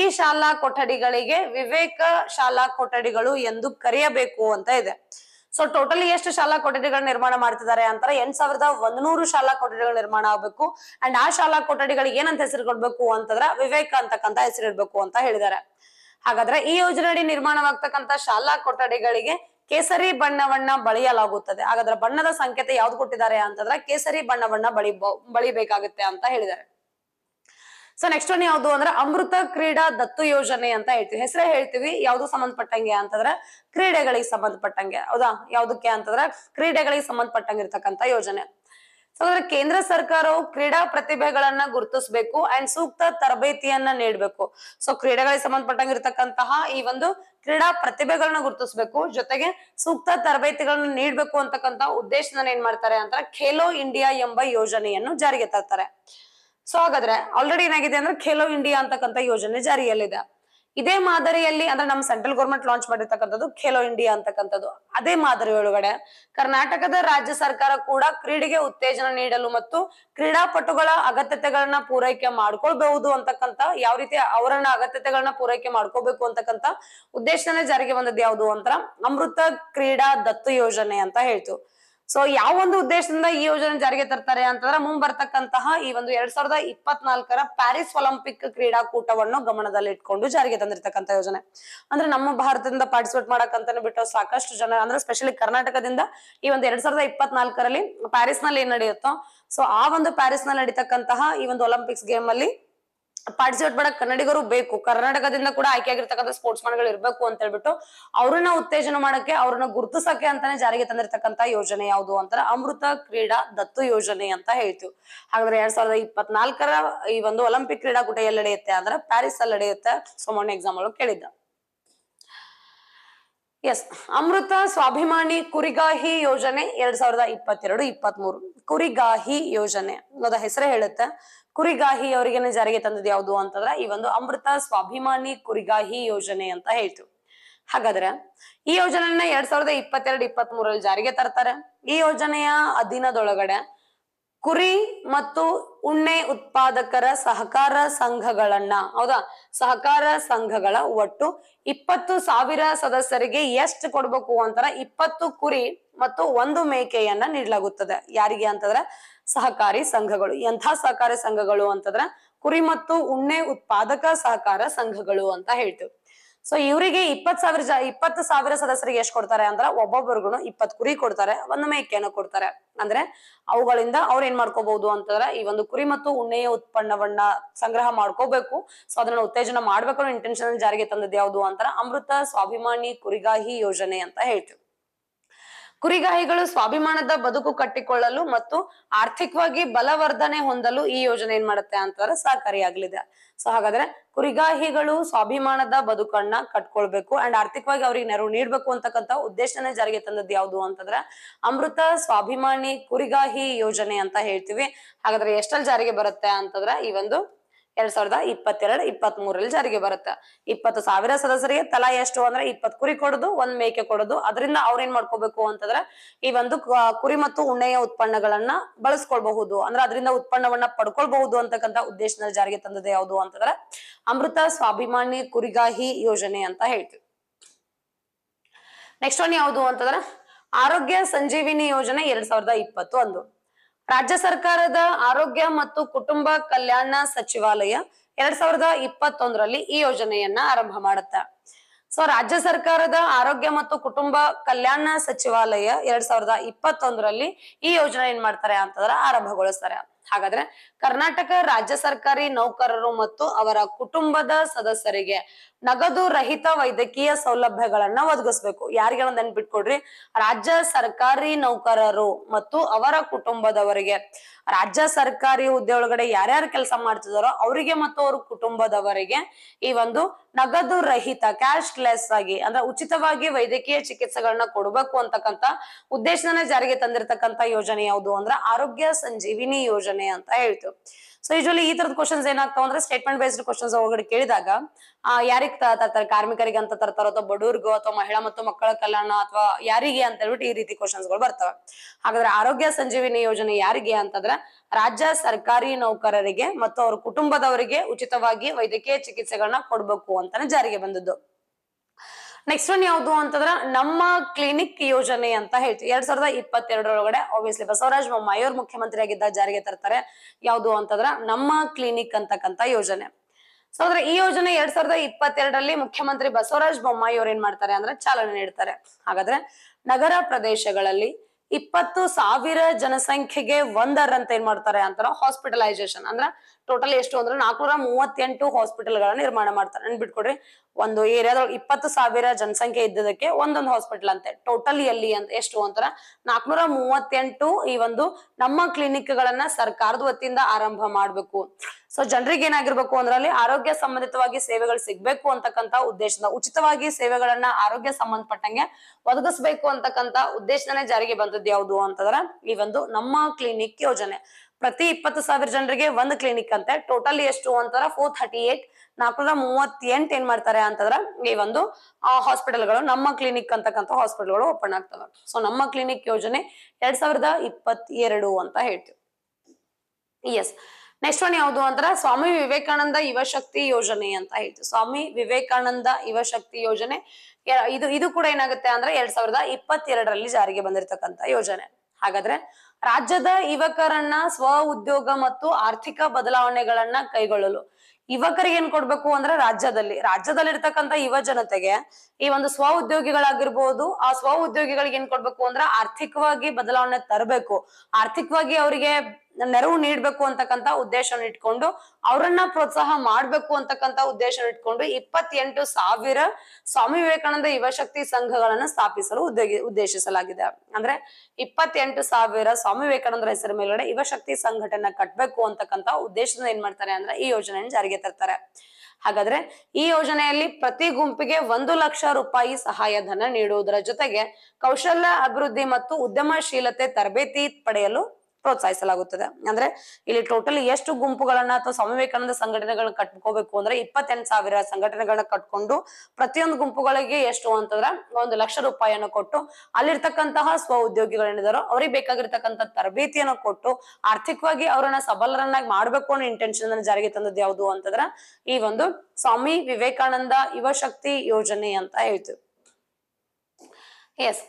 ಈ ಶಾಲಾ ಕೊಠಡಿಗಳಿಗೆ ವಿವೇಕ ಶಾಲಾ ಕೊಠಡಿಗಳು ಎಂದು ಕರೆಯಬೇಕು ಅಂತ ಇದೆ ಸೊ ಟೋಟಲಿ ಎಷ್ಟು ಶಾಲಾ ಕೊಠಡಿಗಳ ನಿರ್ಮಾಣ ಮಾಡ್ತಿದ್ದಾರೆ ಅಂತ ಎಂಟ್ ಸಾವಿರದ ಒಂದ್ನೂರು ಶಾಲಾ ಕೊಠಡಿಗಳ ನಿರ್ಮಾಣ ಆಗ್ಬೇಕು ಅಂಡ್ ಆ ಶಾಲಾ ಕೊಠಡಿಗಳಿಗೆ ಏನಂತ ಹೆಸರು ಕೊಡ್ಬೇಕು ಅಂತಂದ್ರೆ ವಿವೇಕ ಅಂತಕ್ಕಂತ ಹೆಸರಿಡ್ಬೇಕು ಅಂತ ಹೇಳಿದ್ದಾರೆ ಹಾಗಾದ್ರೆ ಈ ಯೋಜನೆಯಡಿ ನಿರ್ಮಾಣವಾಗ್ತಕ್ಕಂತ ಶಾಲಾ ಕೊಠಡಿಗಳಿಗೆ ಕೇಸರಿ ಬಣ್ಣವನ್ನ ಬಳಿಯಲಾಗುತ್ತದೆ ಹಾಗಾದ್ರೆ ಬಣ್ಣದ ಸಂಕೇತ ಯಾವ್ದು ಕೊಟ್ಟಿದ್ದಾರೆ ಅಂತಂದ್ರೆ ಕೇಸರಿ ಬಣ್ಣವನ್ನ ಬಳಿ ಬಳಿಬೇಕಾಗುತ್ತೆ ಅಂತ ಹೇಳಿದ್ದಾರೆ ಸೊ ನೆಕ್ಸ್ಟ್ ಒನ್ ಯಾವ್ದು ಅಂದ್ರೆ ಅಮೃತ ಕ್ರೀಡಾ ದತ್ತು ಯೋಜನೆ ಅಂತ ಹೇಳ್ತೀವಿ ಹೆಸರೇ ಹೇಳ್ತೀವಿ ಯಾವ್ದು ಸಂಬಂಧಪಟ್ಟಂಗೆ ಅಂತಂದ್ರೆ ಕ್ರೀಡೆಗಳಿಗೆ ಸಂಬಂಧಪಟ್ಟಂಗೆ ಹೌದಾ ಯಾವ್ದಕ್ಕೆ ಅಂತಂದ್ರೆ ಕ್ರೀಡೆಗಳಿಗೆ ಸಂಬಂಧಪಟ್ಟಂಗಿರ್ತಕ್ಕಂತ ಯೋಜನೆ ಸೊ ಕೇಂದ್ರ ಸರ್ಕಾರವು ಕ್ರೀಡಾ ಪ್ರತಿಭೆಗಳನ್ನ ಗುರುತಿಸಬೇಕು ಅಂಡ್ ಸೂಕ್ತ ತರಬೇತಿಯನ್ನ ನೀಡಬೇಕು ಸೊ ಕ್ರೀಡೆಗಳಿಗೆ ಸಂಬಂಧಪಟ್ಟಂಗಿರ್ತಕ್ಕಂತಹ ಈ ಒಂದು ಕ್ರೀಡಾ ಪ್ರತಿಭೆಗಳನ್ನ ಗುರುತಿಸಬೇಕು ಜೊತೆಗೆ ಸೂಕ್ತ ತರಬೇತಿಗಳನ್ನ ನೀಡಬೇಕು ಅಂತಕ್ಕಂತ ಉದ್ದೇಶನ ಏನ್ ಮಾಡ್ತಾರೆ ಅಂತ ಖೇಲೋ ಇಂಡಿಯಾ ಎಂಬ ಯೋಜನೆಯನ್ನು ಜಾರಿಗೆ ತರ್ತಾರೆ ಸೊ ಹಾಗಾದ್ರೆ ಆಲ್ರೆಡಿ ಏನಾಗಿದೆ ಅಂದ್ರೆ ಖೇಲೋ ಇಂಡಿಯಾ ಅಂತಕ್ಕಂಥ ಯೋಜನೆ ಜಾರಿಯಲ್ಲಿದೆ ಇದೇ ಮಾದರಿಯಲ್ಲಿ ಅಂದ್ರೆ ನಮ್ಮ ಸೆಂಟ್ರಲ್ ಗೌರ್ಮೆಂಟ್ ಲಾಂಚ್ ಮಾಡಿರ್ತಕ್ಕಂಥದ್ದು ಖೇಲೋ ಇಂಡಿಯಾ ಅಂತಕ್ಕಂಥದ್ದು ಅದೇ ಮಾದರಿ ಒಳಗಡೆ ಕರ್ನಾಟಕದ ರಾಜ್ಯ ಸರ್ಕಾರ ಕೂಡ ಕ್ರೀಡೆಗೆ ಉತ್ತೇಜನ ನೀಡಲು ಮತ್ತು ಕ್ರೀಡಾಪಟುಗಳ ಅಗತ್ಯತೆಗಳನ್ನ ಪೂರೈಕೆ ಮಾಡ್ಕೊಳ್ಬಹುದು ಅಂತಕ್ಕಂಥ ಯಾವ ರೀತಿ ಅವರನ್ನ ಅಗತ್ಯತೆಗಳನ್ನ ಪೂರೈಕೆ ಮಾಡ್ಕೋಬೇಕು ಅಂತಕ್ಕಂಥ ಉದ್ದೇಶನೇ ಜಾರಿಗೆ ಬಂದದ್ದು ಯಾವುದು ಅಂತ ಅಮೃತ ಕ್ರೀಡಾ ದತ್ತು ಯೋಜನೆ ಅಂತ ಹೇಳ್ತು ಸೊ ಯಾವ ಒಂದು ಉದ್ದೇಶದಿಂದ ಈ ಯೋಜನೆ ಜಾರಿಗೆ ತರ್ತಾರೆ ಅಂತಂದ್ರೆ ಮುಂಬರ್ತಕ್ಕಂತಹ ಈ ಒಂದು ಎರಡ್ ಸಾವಿರದ ಇಪ್ಪತ್ನಾಲ್ಕರ ಪ್ಯಾರಿಸ್ ಒಲಿಂಪಿಕ್ ಕ್ರೀಡಾಕೂಟವನ್ನು ಗಮನದಲ್ಲಿ ಇಟ್ಕೊಂಡು ಜಾರಿಗೆ ತಂದಿರತಕ್ಕಂತ ಯೋಜನೆ ಅಂದ್ರೆ ನಮ್ಮ ಭಾರತದಿಂದ ಪಾರ್ಟಿಸಿಪೇಟ್ ಮಾಡಕ್ಕಂತಾನೆ ಬಿಟ್ಟು ಸಾಕಷ್ಟು ಜನ ಅಂದ್ರೆ ಸ್ಪೆಷಲಿ ಕರ್ನಾಟಕದಿಂದ ಈ ಒಂದು ಎರಡ್ ಸಾವಿರದ ಇಪ್ಪತ್ನಾಲ್ಕರಲ್ಲಿ ಪ್ಯಾರಿಸ್ ನಲ್ಲಿ ಏನ್ ನಡೆಯುತ್ತೋ ಸೊ ಆ ಒಂದು ಪ್ಯಾರಿಸ್ ನಲ್ಲಿ ನಡೀತಕ್ಕಂತಹ ಈ ಒಂದು ಒಲಿಂಪಿಕ್ಸ್ ಗೇಮ್ ಅಲ್ಲಿ ಪಾರ್ಟಿಸಿಪೇಟ್ ಮಾಡಕ್ ಕನ್ನಡಿಗರು ಬೇಕು ಕರ್ನಾಟಕದಿಂದ ಕೂಡ ಆಯ್ಕೆ ಆಗಿರ್ತಕ್ಕಂಥ ಸ್ಪೋರ್ಟ್ಸ್ ಮ್ಯಾನ್ ಗಳು ಇರಬೇಕು ಅಂತ ಹೇಳ್ಬಿಟ್ಟು ಅವ್ರನ್ನ ಉತ್ತೇಜನ ಮಾಡಕ್ಕೆ ಅವ್ರನ್ನ ಗುರುತಿಸಕ್ಕೆ ಅಂತಾನೆ ಜಾರಿಗೆ ತಂದಿರತಕ್ಕಂತ ಯೋಜನೆ ಯಾವುದು ಅಂತ ಅಮೃತ ಕ್ರೀಡಾ ದತ್ತು ಯೋಜನೆ ಅಂತ ಹೇಳ್ತೀವಿ ಹಾಗಾದ್ರೆ ಎರಡ್ ಸಾವಿರದ ಇಪ್ಪತ್ನಾಲ್ಕರ ಈ ಒಂದು ಒಲಿಂಪಿಕ್ ಕ್ರೀಡಾಕೂಟ ಎಲ್ಲಿ ನಡೆಯುತ್ತೆ ಅಂದ್ರೆ ಪ್ಯಾರಿಸ್ ಅಲ್ಲಿ ನಡೆಯುತ್ತೆ ಸುಮಾರು ಎಕ್ಸಾಮ್ ಒಳಗೆ ಕೇಳಿದ್ದ ಎಸ್ ಅಮೃತ ಸ್ವಾಭಿಮಾನಿ ಕುರಿಗಾಹಿ ಯೋಜನೆ ಎರಡ್ ಸಾವಿರದ ಇಪ್ಪತ್ತೆರಡು ಇಪ್ಪತ್ತ್ ಮೂರು ಕುರಿಗಾಹಿ ಯೋಜನೆ ಅನ್ನೋದ ಹೆಸರೇ ಹೇಳುತ್ತೆ ಕುರಿಗಾಹಿ ಅವರಿಗೆ ಜಾರಿಗೆ ತಂದದ್ ಯಾವುದು ಅಂತಂದ್ರೆ ಈ ಒಂದು ಅಮೃತ ಸ್ವಾಭಿಮಾನಿ ಕುರಿಗಾಹಿ ಯೋಜನೆ ಅಂತ ಹೇಳ್ತು ಹಾಗಾದ್ರೆ ಈ ಯೋಜನೆಯನ್ನ ಎರಡ್ ಸಾವಿರದ ಇಪ್ಪತ್ತೆರಡು ಇಪ್ಪತ್ತ್ ಮೂರಲ್ಲಿ ಜಾರಿಗೆ ತರ್ತಾರೆ ಈ ಯೋಜನೆಯ ಅಧೀನದೊಳಗಡೆ ಕುರಿ ಮತ್ತು ಉಣ್ಣೆ ಉತ್ಪಾದಕರ ಸಹಕಾರ ಸಂಘಗಳನ್ನ ಹೌದಾ ಸಹಕಾರ ಸಂಘಗಳ ಒಟ್ಟು ಇಪ್ಪತ್ತು ಸಾವಿರ ಸದಸ್ಯರಿಗೆ ಎಷ್ಟು ಕೊಡ್ಬೇಕು ಅಂತಾರ ಇಪ್ಪತ್ತು ಕುರಿ ಮತ್ತು ಒಂದು ಮೇಕೆಯನ್ನ ನೀಡಲಾಗುತ್ತದೆ ಯಾರಿಗೆ ಅಂತಂದ್ರ ಸಹಕಾರಿ ಸಂಘಗಳು ಎಂಥ ಸಹಕಾರಿ ಸಂಘಗಳು ಅಂತಂದ್ರ ಕುರಿ ಮತ್ತು ಉಣ್ಣೆ ಉತ್ಪಾದಕ ಸಹಕಾರ ಸಂಘಗಳು ಅಂತ ಹೇಳ್ತೇವೆ ಸೊ ಇವರಿಗೆ ಇಪ್ಪತ್ ಸಾವಿರ ಇಪ್ಪತ್ತು ಸಾವಿರ ಸದಸ್ಯರಿಗೆ ಎಷ್ಟು ಕೊಡ್ತಾರೆ ಅಂದ್ರ ಒಬ್ಬೊಬ್ಬರಿಗೂ ಇಪ್ಪತ್ ಕುರಿ ಕೊಡ್ತಾರೆ ಒಂದು ಮೇಕೆಯನ್ನು ಕೊಡ್ತಾರೆ ಅಂದ್ರೆ ಅವುಗಳಿಂದ ಅವ್ರ ಏನ್ ಮಾಡ್ಕೋಬಹುದು ಅಂತಂದ್ರೆ ಈ ಒಂದು ಕುರಿ ಮತ್ತು ಉಣ್ಣೆಯ ಉತ್ಪನ್ನವನ್ನ ಸಂಗ್ರಹ ಮಾಡ್ಕೋಬೇಕು ಸೊ ಅದನ್ನ ಉತ್ತೇಜನ ಮಾಡ್ಬೇಕು ಅನ್ನೋ ಇಂಟೆನ್ಷನ್ ಜಾರಿಗೆ ತಂದದ್ದು ಯಾವುದು ಅಂತಾರ ಅಮೃತ ಸ್ವಾಭಿಮಾನಿ ಕುರಿಗಾಹಿ ಯೋಜನೆ ಅಂತ ಹೇಳ್ತೀವಿ ಕುರಿಗಾಹಿಗಳು ಸ್ವಾಭಿಮಾನದ ಬದುಕು ಕಟ್ಟಿಕೊಳ್ಳಲು ಮತ್ತು ಆರ್ಥಿಕವಾಗಿ ಬಲವರ್ಧನೆ ಹೊಂದಲು ಈ ಯೋಜನೆ ಏನ್ ಮಾಡುತ್ತೆ ಅಂತಂದ್ರೆ ಸಹಕಾರಿಯಾಗಲಿದೆ ಸೊ ಹಾಗಾದ್ರೆ ಕುರಿಗಾಹಿಗಳು ಸ್ವಾಭಿಮಾನದ ಬದುಕನ್ನ ಕಟ್ಕೊಳ್ಬೇಕು ಅಂಡ್ ಆರ್ಥಿಕವಾಗಿ ಅವ್ರಿಗೆ ನೆರವು ನೀಡಬೇಕು ಅಂತಕ್ಕಂತ ಉದ್ದೇಶನೇ ಜಾರಿಗೆ ತಂದದ್ದು ಯಾವುದು ಅಂತಂದ್ರೆ ಅಮೃತ ಸ್ವಾಭಿಮಾನಿ ಕುರಿಗಾಹಿ ಯೋಜನೆ ಅಂತ ಹೇಳ್ತೀವಿ ಹಾಗಾದ್ರೆ ಎಷ್ಟಲ್ಲಿ ಜಾರಿಗೆ ಬರುತ್ತೆ ಅಂತಂದ್ರೆ ಈ ಒಂದು ಎರಡ್ ಸಾವಿರದ ಇಪ್ಪತ್ತೆರಡು ಇಪ್ಪತ್ತ್ ಮೂರಲ್ಲಿ ಜಾರಿಗೆ ಬರುತ್ತೆ ಇಪ್ಪತ್ತು ಸಾವಿರ ಸದಸ್ಯರಿಗೆ ತಲಾ ಎಷ್ಟು ಅಂದ್ರೆ ಇಪ್ಪತ್ ಕುರಿ ಕೊಡುದು ಒಂದ್ ಮೇಕೆ ಕೊಡೋದು ಅದರಿಂದ ಅವ್ರೇನ್ ಏನ್ ಮಾಡ್ಕೋಬೇಕು ಅಂತಂದ್ರೆ ಈ ಒಂದು ಕುರಿ ಮತ್ತು ಉಣ್ಣೆಯ ಉತ್ಪನ್ನಗಳನ್ನ ಬಳಸ್ಕೊಳ್ಬಹುದು ಅಂದ್ರೆ ಅದರಿಂದ ಉತ್ಪನ್ನವನ್ನ ಪಡ್ಕೊಳ್ಬಹುದು ಅಂತಕ್ಕಂತ ಉದ್ದೇಶದಲ್ಲಿ ಜಾರಿಗೆ ತಂದದ್ದು ಯಾವುದು ಅಂತಂದ್ರೆ ಅಮೃತ ಸ್ವಾಭಿಮಾನಿ ಕುರಿಗಾಹಿ ಯೋಜನೆ ಅಂತ ಹೇಳ್ತೀವಿ ನೆಕ್ಸ್ಟ್ ಒನ್ ಯಾವುದು ಅಂತಂದ್ರೆ ಆರೋಗ್ಯ ಸಂಜೀವಿನಿ ಯೋಜನೆ ಎರಡ್ ಸಾವಿರದ ಇಪ್ಪತ್ತು ಒಂದು ರಾಜ್ಯ ಸರ್ಕಾರದ ಆರೋಗ್ಯ ಮತ್ತು ಕುಟುಂಬ ಕಲ್ಯಾಣ ಸಚಿವಾಲಯ ಎರಡ್ ಸಾವಿರದ ಇಪ್ಪತ್ತೊಂದರಲ್ಲಿ ಈ ಯೋಜನೆಯನ್ನ ಆರಂಭ ಮಾಡುತ್ತೆ ಸೊ ರಾಜ್ಯ ಸರ್ಕಾರದ ಆರೋಗ್ಯ ಮತ್ತು ಕುಟುಂಬ ಕಲ್ಯಾಣ ಸಚಿವಾಲಯ ಎರಡ್ ಸಾವಿರದ ಇಪ್ಪತ್ತೊಂದರಲ್ಲಿ ಈ ಯೋಜನೆ ಏನ್ ಮಾಡ್ತಾರೆ ಅಂತಂದ್ರ ಆರಂಭಗೊಳಿಸ್ತಾರೆ ಹಾಗಾದ್ರೆ ಕರ್ನಾಟಕ ರಾಜ್ಯ ಸರ್ಕಾರಿ ನೌಕರರು ಮತ್ತು ಅವರ ಕುಟುಂಬದ ಸದಸ್ಯರಿಗೆ ನಗದು ರಹಿತ ವೈದ್ಯಕೀಯ ಸೌಲಭ್ಯಗಳನ್ನ ಒದಗಿಸ್ಬೇಕು ಒಂದ್ ನೆನ್ಪಿಟ್ಕೊಡ್ರಿ ರಾಜ್ಯ ಸರ್ಕಾರಿ ನೌಕರರು ಮತ್ತು ಅವರ ಕುಟುಂಬದವರಿಗೆ ರಾಜ್ಯ ಸರ್ಕಾರಿ ಹುದ್ದೆ ಒಳಗಡೆ ಯಾರ್ಯಾರು ಕೆಲಸ ಮಾಡ್ತಿದಾರೋ ಅವರಿಗೆ ಮತ್ತು ಅವ್ರ ಕುಟುಂಬದವರಿಗೆ ಈ ಒಂದು ನಗದು ರಹಿತ ಕ್ಯಾಶ್ಲೆಸ್ ಆಗಿ ಅಂದ್ರೆ ಉಚಿತವಾಗಿ ವೈದ್ಯಕೀಯ ಚಿಕಿತ್ಸೆಗಳನ್ನ ಕೊಡಬೇಕು ಅಂತಕ್ಕಂತ ಉದ್ದೇಶನ ಜಾರಿಗೆ ತಂದಿರತಕ್ಕಂತ ಯೋಜನೆ ಯಾವುದು ಅಂದ್ರೆ ಆರೋಗ್ಯ ಸಂಜೀವಿನಿ ಯೋಜನೆ ಅಂತ ಹೇಳ್ತು ಸೊ ಯೂಶಲಿ ಈ ತರದ ಕ್ವಶನ್ಸ್ ಏನಾಗ್ತಾವ ಅಂದ್ರೆ ಸ್ಟೇಟ್ಮೆಂಟ್ ಬೇಸ್ಡ್ ಕ್ವಶನ್ಸ್ ಒಳಗಡೆ ಕೇಳಿದಾಗ ಯಾರಿಗೆ ತರ್ತಾರೆ ಕಾರ್ಮಿಕರಿಗೆ ಅಂತ ತರ್ತಾರೋ ಅಥವಾ ಬಡವರ್ಗು ಅಥವಾ ಮಹಿಳಾ ಮತ್ತು ಮಕ್ಕಳ ಕಲ್ಯಾಣ ಅಥವಾ ಯಾರಿಗೆ ಅಂತ ಹೇಳ್ಬಿಟ್ಟು ಈ ರೀತಿ ಕ್ವಶನ್ಸ್ ಗಳು ಬರ್ತವೆ ಹಾಗಾದ್ರೆ ಆರೋಗ್ಯ ಸಂಜೀವಿನಿ ಯೋಜನೆ ಯಾರಿಗೆ ಅಂತಂದ್ರೆ ರಾಜ್ಯ ಸರ್ಕಾರಿ ನೌಕರರಿಗೆ ಮತ್ತು ಅವ್ರ ಕುಟುಂಬದವರಿಗೆ ಉಚಿತವಾಗಿ ವೈದ್ಯಕೀಯ ಚಿಕಿತ್ಸೆಗಳನ್ನ ಕೊಡ್ಬೇಕು ಅಂತಾನೆ ಜಾರಿಗೆ ಬಂದದ್ದು ನೆಕ್ಸ್ಟ್ ಒನ್ ಯಾವುದು ಅಂತಂದ್ರ ನಮ್ಮ ಕ್ಲಿನಿಕ್ ಯೋಜನೆ ಅಂತ ಹೇಳ್ತೀವಿ ಎರಡ್ ಸಾವಿರದ ಇಪ್ಪತ್ತೆರಡರೊಳಗಡೆ ಆಬ್ವಿಯಸ್ಲಿ ಬಸವರಾಜ ಬೊಮ್ಮಾಯಿ ಅವ್ರ ಮುಖ್ಯಮಂತ್ರಿ ಆಗಿದ್ದ ಜಾರಿಗೆ ತರ್ತಾರೆ ಯಾವ್ದು ಅಂತಂದ್ರ ನಮ್ಮ ಕ್ಲಿನಿಕ್ ಅಂತಕ್ಕಂತ ಯೋಜನೆ ಸೊ ಅಂದ್ರೆ ಈ ಯೋಜನೆ ಎರಡ್ ಸಾವಿರದ ಇಪ್ಪತ್ತೆರಡರಲ್ಲಿ ಮುಖ್ಯಮಂತ್ರಿ ಬಸವರಾಜ ಬೊಮ್ಮಾಯಿ ಅವ್ರು ಏನ್ ಮಾಡ್ತಾರೆ ಅಂದ್ರೆ ಚಾಲನೆ ನೀಡ್ತಾರೆ ಹಾಗಾದ್ರೆ ನಗರ ಪ್ರದೇಶಗಳಲ್ಲಿ ಇಪ್ಪತ್ತು ಸಾವಿರ ಜನಸಂಖ್ಯೆಗೆ ಒಂದರಂತ ಏನ್ ಮಾಡ್ತಾರೆ ಅಂತಾರ ಹಾಸ್ಪಿಟಲೈಸೇಷನ್ ಅಂದ್ರ ಟೋಟಲ್ ಎಷ್ಟು ಅಂದ್ರೆ ನಾಲ್ಕುನೂರ ಮೂವತ್ತೆಂಟು ಹಾಸ್ಪಿಟಲ್ ಗಳನ್ನ ನಿರ್ಮಾಣ ಮಾಡ್ತಾರೆ ಬಿಟ್ಕೊಡ್ರಿ ಒಂದು ಏರಿಯಾದೊಳಗೆ ಇಪ್ಪತ್ತು ಸಾವಿರ ಜನಸಂಖ್ಯೆ ಇದ್ದದಕ್ಕೆ ಒಂದೊಂದು ಹಾಸ್ಪಿಟಲ್ ಅಂತೆ ಟೋಟಲ್ ಎಲ್ಲಿ ಅಂತ ಎಷ್ಟು ಅಂತರ ನಾಲ್ಕುನೂರ ಮೂವತ್ತೆಂಟು ಈ ಒಂದು ನಮ್ಮ ಕ್ಲಿನಿಕ್ ಗಳನ್ನ ಸರ್ಕಾರದ ವತಿಯಿಂದ ಆರಂಭ ಮಾಡ್ಬೇಕು ಸೊ ಜನರಿಗೆ ಏನಾಗಿರ್ಬೇಕು ಅಂದ್ರಲ್ಲಿ ಆರೋಗ್ಯ ಸಂಬಂಧಿತವಾಗಿ ಸೇವೆಗಳು ಸಿಗ್ಬೇಕು ಅಂತಕ್ಕಂತ ಉದ್ದೇಶದ ಉಚಿತವಾಗಿ ಸೇವೆಗಳನ್ನ ಆರೋಗ್ಯ ಸಂಬಂಧಪಟ್ಟಂಗೆ ಒದಗಿಸ್ಬೇಕು ಅಂತಕ್ಕಂತ ಉದ್ದೇಶನೇ ಜಾರಿಗೆ ಬಂದದ್ದು ಯಾವುದು ಅಂತಂದ್ರ ಈ ಒಂದು ನಮ್ಮ ಕ್ಲಿನಿಕ್ ಯೋಜನೆ ಪ್ರತಿ ಇಪ್ಪತ್ತು ಸಾವಿರ ಜನರಿಗೆ ಒಂದು ಕ್ಲಿನಿಕ್ ಅಂತೆ ಟೋಟಲ್ ಎಷ್ಟು ಅಂತಾರ ಫೋರ್ ಥರ್ಟಿ ಏಟ್ ನಾಲ್ಕುನೂರ ಮೂವತ್ತೆಂಟು ಏನ್ ಮಾಡ್ತಾರೆ ಅಂತಂದ್ರ ಈ ಒಂದು ಹಾಸ್ಪಿಟಲ್ಗಳು ನಮ್ಮ ಕ್ಲಿನಿಕ್ ಅಂತಕ್ಕಂಥ ಹಾಸ್ಪಿಟಲ್ಗಳು ಓಪನ್ ಆಗ್ತವೆ ಸೊ ನಮ್ಮ ಕ್ಲಿನಿಕ್ ಯೋಜನೆ ಎರಡ್ ಸಾವಿರದ ಇಪ್ಪತ್ತೆರಡು ಅಂತ ಹೇಳ್ತೀವಿ ಎಸ್ ನೆಕ್ಸ್ಟ್ ಒನ್ ಯಾವುದು ಅಂದ್ರೆ ಸ್ವಾಮಿ ವಿವೇಕಾನಂದ ಯುವಶಕ್ತಿ ಯೋಜನೆ ಅಂತ ಹೇಳ್ತೀವಿ ಸ್ವಾಮಿ ವಿವೇಕಾನಂದ ಯುವಶಕ್ತಿ ಯೋಜನೆ ಇದು ಇದು ಕೂಡ ಏನಾಗುತ್ತೆ ಅಂದ್ರೆ ಎರಡ್ ಸಾವಿರದ ಇಪ್ಪತ್ತೆರಡರಲ್ಲಿ ಜಾರಿಗೆ ಬಂದಿರತಕ್ಕಂತ ಯೋಜನೆ ಹಾಗಾದ್ರೆ ರಾಜ್ಯದ ಯುವಕರನ್ನ ಸ್ವ ಉದ್ಯೋಗ ಮತ್ತು ಆರ್ಥಿಕ ಬದಲಾವಣೆಗಳನ್ನ ಕೈಗೊಳ್ಳಲು ಯುವಕರಿಗೆ ಏನ್ ಕೊಡ್ಬೇಕು ಅಂದ್ರೆ ರಾಜ್ಯದಲ್ಲಿ ರಾಜ್ಯದಲ್ಲಿ ಇರ್ತಕ್ಕಂಥ ಯುವ ಜನತೆಗೆ ಈ ಒಂದು ಸ್ವ ಉದ್ಯೋಗಿಗಳಾಗಿರ್ಬೋದು ಆ ಸ್ವ ಉದ್ಯೋಗಿಗಳಿಗೆ ಏನ್ ಕೊಡ್ಬೇಕು ಅಂದ್ರೆ ಆರ್ಥಿಕವಾಗಿ ಬದಲಾವಣೆ ತರಬೇಕು ಆರ್ಥಿಕವಾಗಿ ಅವರಿಗೆ ನೆರವು ನೀಡ್ಬೇಕು ಅಂತಕ್ಕಂತ ಉದ್ದೇಶವನ್ನು ಇಟ್ಕೊಂಡು ಅವರನ್ನ ಪ್ರೋತ್ಸಾಹ ಮಾಡ್ಬೇಕು ಅಂತಕ್ಕಂತ ಉದ್ದೇಶವನ್ನು ಇಟ್ಕೊಂಡು ಇಪ್ಪತ್ತೆಂಟು ಸಾವಿರ ಸ್ವಾಮಿ ವಿವೇಕಾನಂದ ಯುವಶಕ್ತಿ ಸಂಘಗಳನ್ನ ಸ್ಥಾಪಿಸಲು ಉದ್ದೇಶಿಸಲಾಗಿದೆ ಅಂದ್ರೆ ಇಪ್ಪತ್ತೆಂಟು ಸಾವಿರ ಸ್ವಾಮಿ ವಿವೇಕಾನಂದರ ಹೆಸರ ಮೇಲ್ಗಡೆ ಯುವಶಕ್ತಿ ಸಂಘಟನೆ ಕಟ್ಬೇಕು ಅಂತಕ್ಕಂತ ಉದ್ದೇಶದಿಂದ ಏನ್ ಮಾಡ್ತಾರೆ ಅಂದ್ರೆ ಈ ಯೋಜನೆಯನ್ನು ಜಾರಿಗೆ ತರ್ತಾರೆ ಹಾಗಾದ್ರೆ ಈ ಯೋಜನೆಯಲ್ಲಿ ಪ್ರತಿ ಗುಂಪಿಗೆ ಒಂದು ಲಕ್ಷ ರೂಪಾಯಿ ಸಹಾಯಧನ ನೀಡುವುದರ ಜೊತೆಗೆ ಕೌಶಲ್ಯ ಅಭಿವೃದ್ಧಿ ಮತ್ತು ಉದ್ಯಮಶೀಲತೆ ತರಬೇತಿ ಪಡೆಯಲು ಪ್ರೋತ್ಸಾಹಿಸಲಾಗುತ್ತದೆ ಅಂದ್ರೆ ಇಲ್ಲಿ ಟೋಟಲ್ ಎಷ್ಟು ಗುಂಪುಗಳನ್ನ ಅಥವಾ ಸ್ವಾಮಿ ವಿವೇಕಾನಂದ ಸಂಘಟನೆಗಳನ್ನ ಕಟ್ಕೋಬೇಕು ಅಂದ್ರೆ ಇಪ್ಪತ್ತೆಂಟು ಸಾವಿರ ಸಂಘಟನೆಗಳನ್ನ ಕಟ್ಕೊಂಡು ಪ್ರತಿಯೊಂದು ಗುಂಪುಗಳಿಗೆ ಎಷ್ಟು ಅಂತಂದ್ರೆ ಒಂದು ಲಕ್ಷ ರೂಪಾಯಿಯನ್ನು ಕೊಟ್ಟು ಅಲ್ಲಿರ್ತಕ್ಕಂತಹ ಸ್ವ ಉದ್ಯೋಗಿಗಳೇನಿದಾರೋ ಅವ್ರಿಗೆ ಬೇಕಾಗಿರ್ತಕ್ಕಂಥ ತರಬೇತಿಯನ್ನು ಕೊಟ್ಟು ಆರ್ಥಿಕವಾಗಿ ಅವರನ್ನ ಸಬಲರನ್ನಾಗಿ ಮಾಡ್ಬೇಕು ಅನ್ನೋ ಇಂಟೆನ್ಷನ್ ಅನ್ನು ಜಾರಿಗೆ ತಂದದ್ದು ಯಾವುದು ಅಂತಂದ್ರ ಈ ಒಂದು ಸ್ವಾಮಿ ವಿವೇಕಾನಂದ ಯುವಶಕ್ತಿ ಯೋಜನೆ ಅಂತ ಹೇಳ್ತೀವಿ ಎಸ್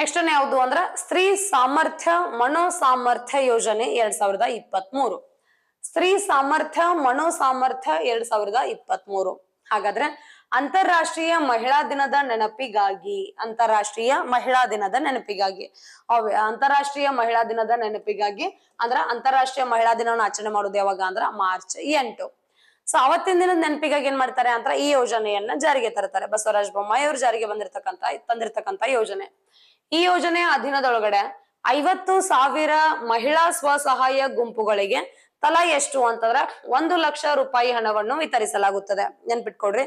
ನೆಕ್ಸ್ಟ್ ಯಾವುದು ಅಂದ್ರ ಸ್ತ್ರೀ ಸಾಮರ್ಥ್ಯ ಮನೋ ಸಾಮರ್ಥ್ಯ ಯೋಜನೆ ಎರಡ್ ಸಾವಿರದ ಇಪ್ಪತ್ತ್ ಮೂರು ಸ್ತ್ರೀ ಸಾಮರ್ಥ್ಯ ಮನೋ ಸಾಮರ್ಥ್ಯ ಎರಡ್ ಸಾವಿರದ ಇಪ್ಪತ್ತ್ ಮೂರು ಹಾಗಾದ್ರೆ ಅಂತಾರಾಷ್ಟ್ರೀಯ ಮಹಿಳಾ ದಿನದ ನೆನಪಿಗಾಗಿ ಅಂತಾರಾಷ್ಟ್ರೀಯ ಮಹಿಳಾ ದಿನದ ನೆನಪಿಗಾಗಿ ಅಂತಾರಾಷ್ಟ್ರೀಯ ಮಹಿಳಾ ದಿನದ ನೆನಪಿಗಾಗಿ ಅಂದ್ರ ಅಂತಾರಾಷ್ಟ್ರೀಯ ಮಹಿಳಾ ದಿನವನ್ನು ಆಚರಣೆ ಮಾಡೋದು ಯಾವಾಗ ಅಂದ್ರ ಮಾರ್ಚ್ ಎಂಟು ಸೊ ಅವತ್ತಿನ ದಿನದ ನೆನಪಿಗಾಗಿ ಏನ್ ಮಾಡ್ತಾರೆ ಅಂತ ಈ ಯೋಜನೆಯನ್ನ ಜಾರಿಗೆ ತರ್ತಾರೆ ಬಸವರಾಜ ಬೊಮ್ಮಾಯಿ ಅವರು ಜಾರಿಗೆ ಬಂದಿರತಕ್ಕಂತ ತಂದಿರತಕ್ಕಂತ ಯೋಜನೆ ಈ ಯೋಜನೆಯ ಅಧೀನದೊಳಗಡೆ ಐವತ್ತು ಸಾವಿರ ಮಹಿಳಾ ಸ್ವಸಹಾಯ ಗುಂಪುಗಳಿಗೆ ತಲಾ ಎಷ್ಟು ಅಂತಂದ್ರೆ ಒಂದು ಲಕ್ಷ ರೂಪಾಯಿ ಹಣವನ್ನು ವಿತರಿಸಲಾಗುತ್ತದೆ ನೆನ್ಪಿಟ್ಕೊಡ್ರಿ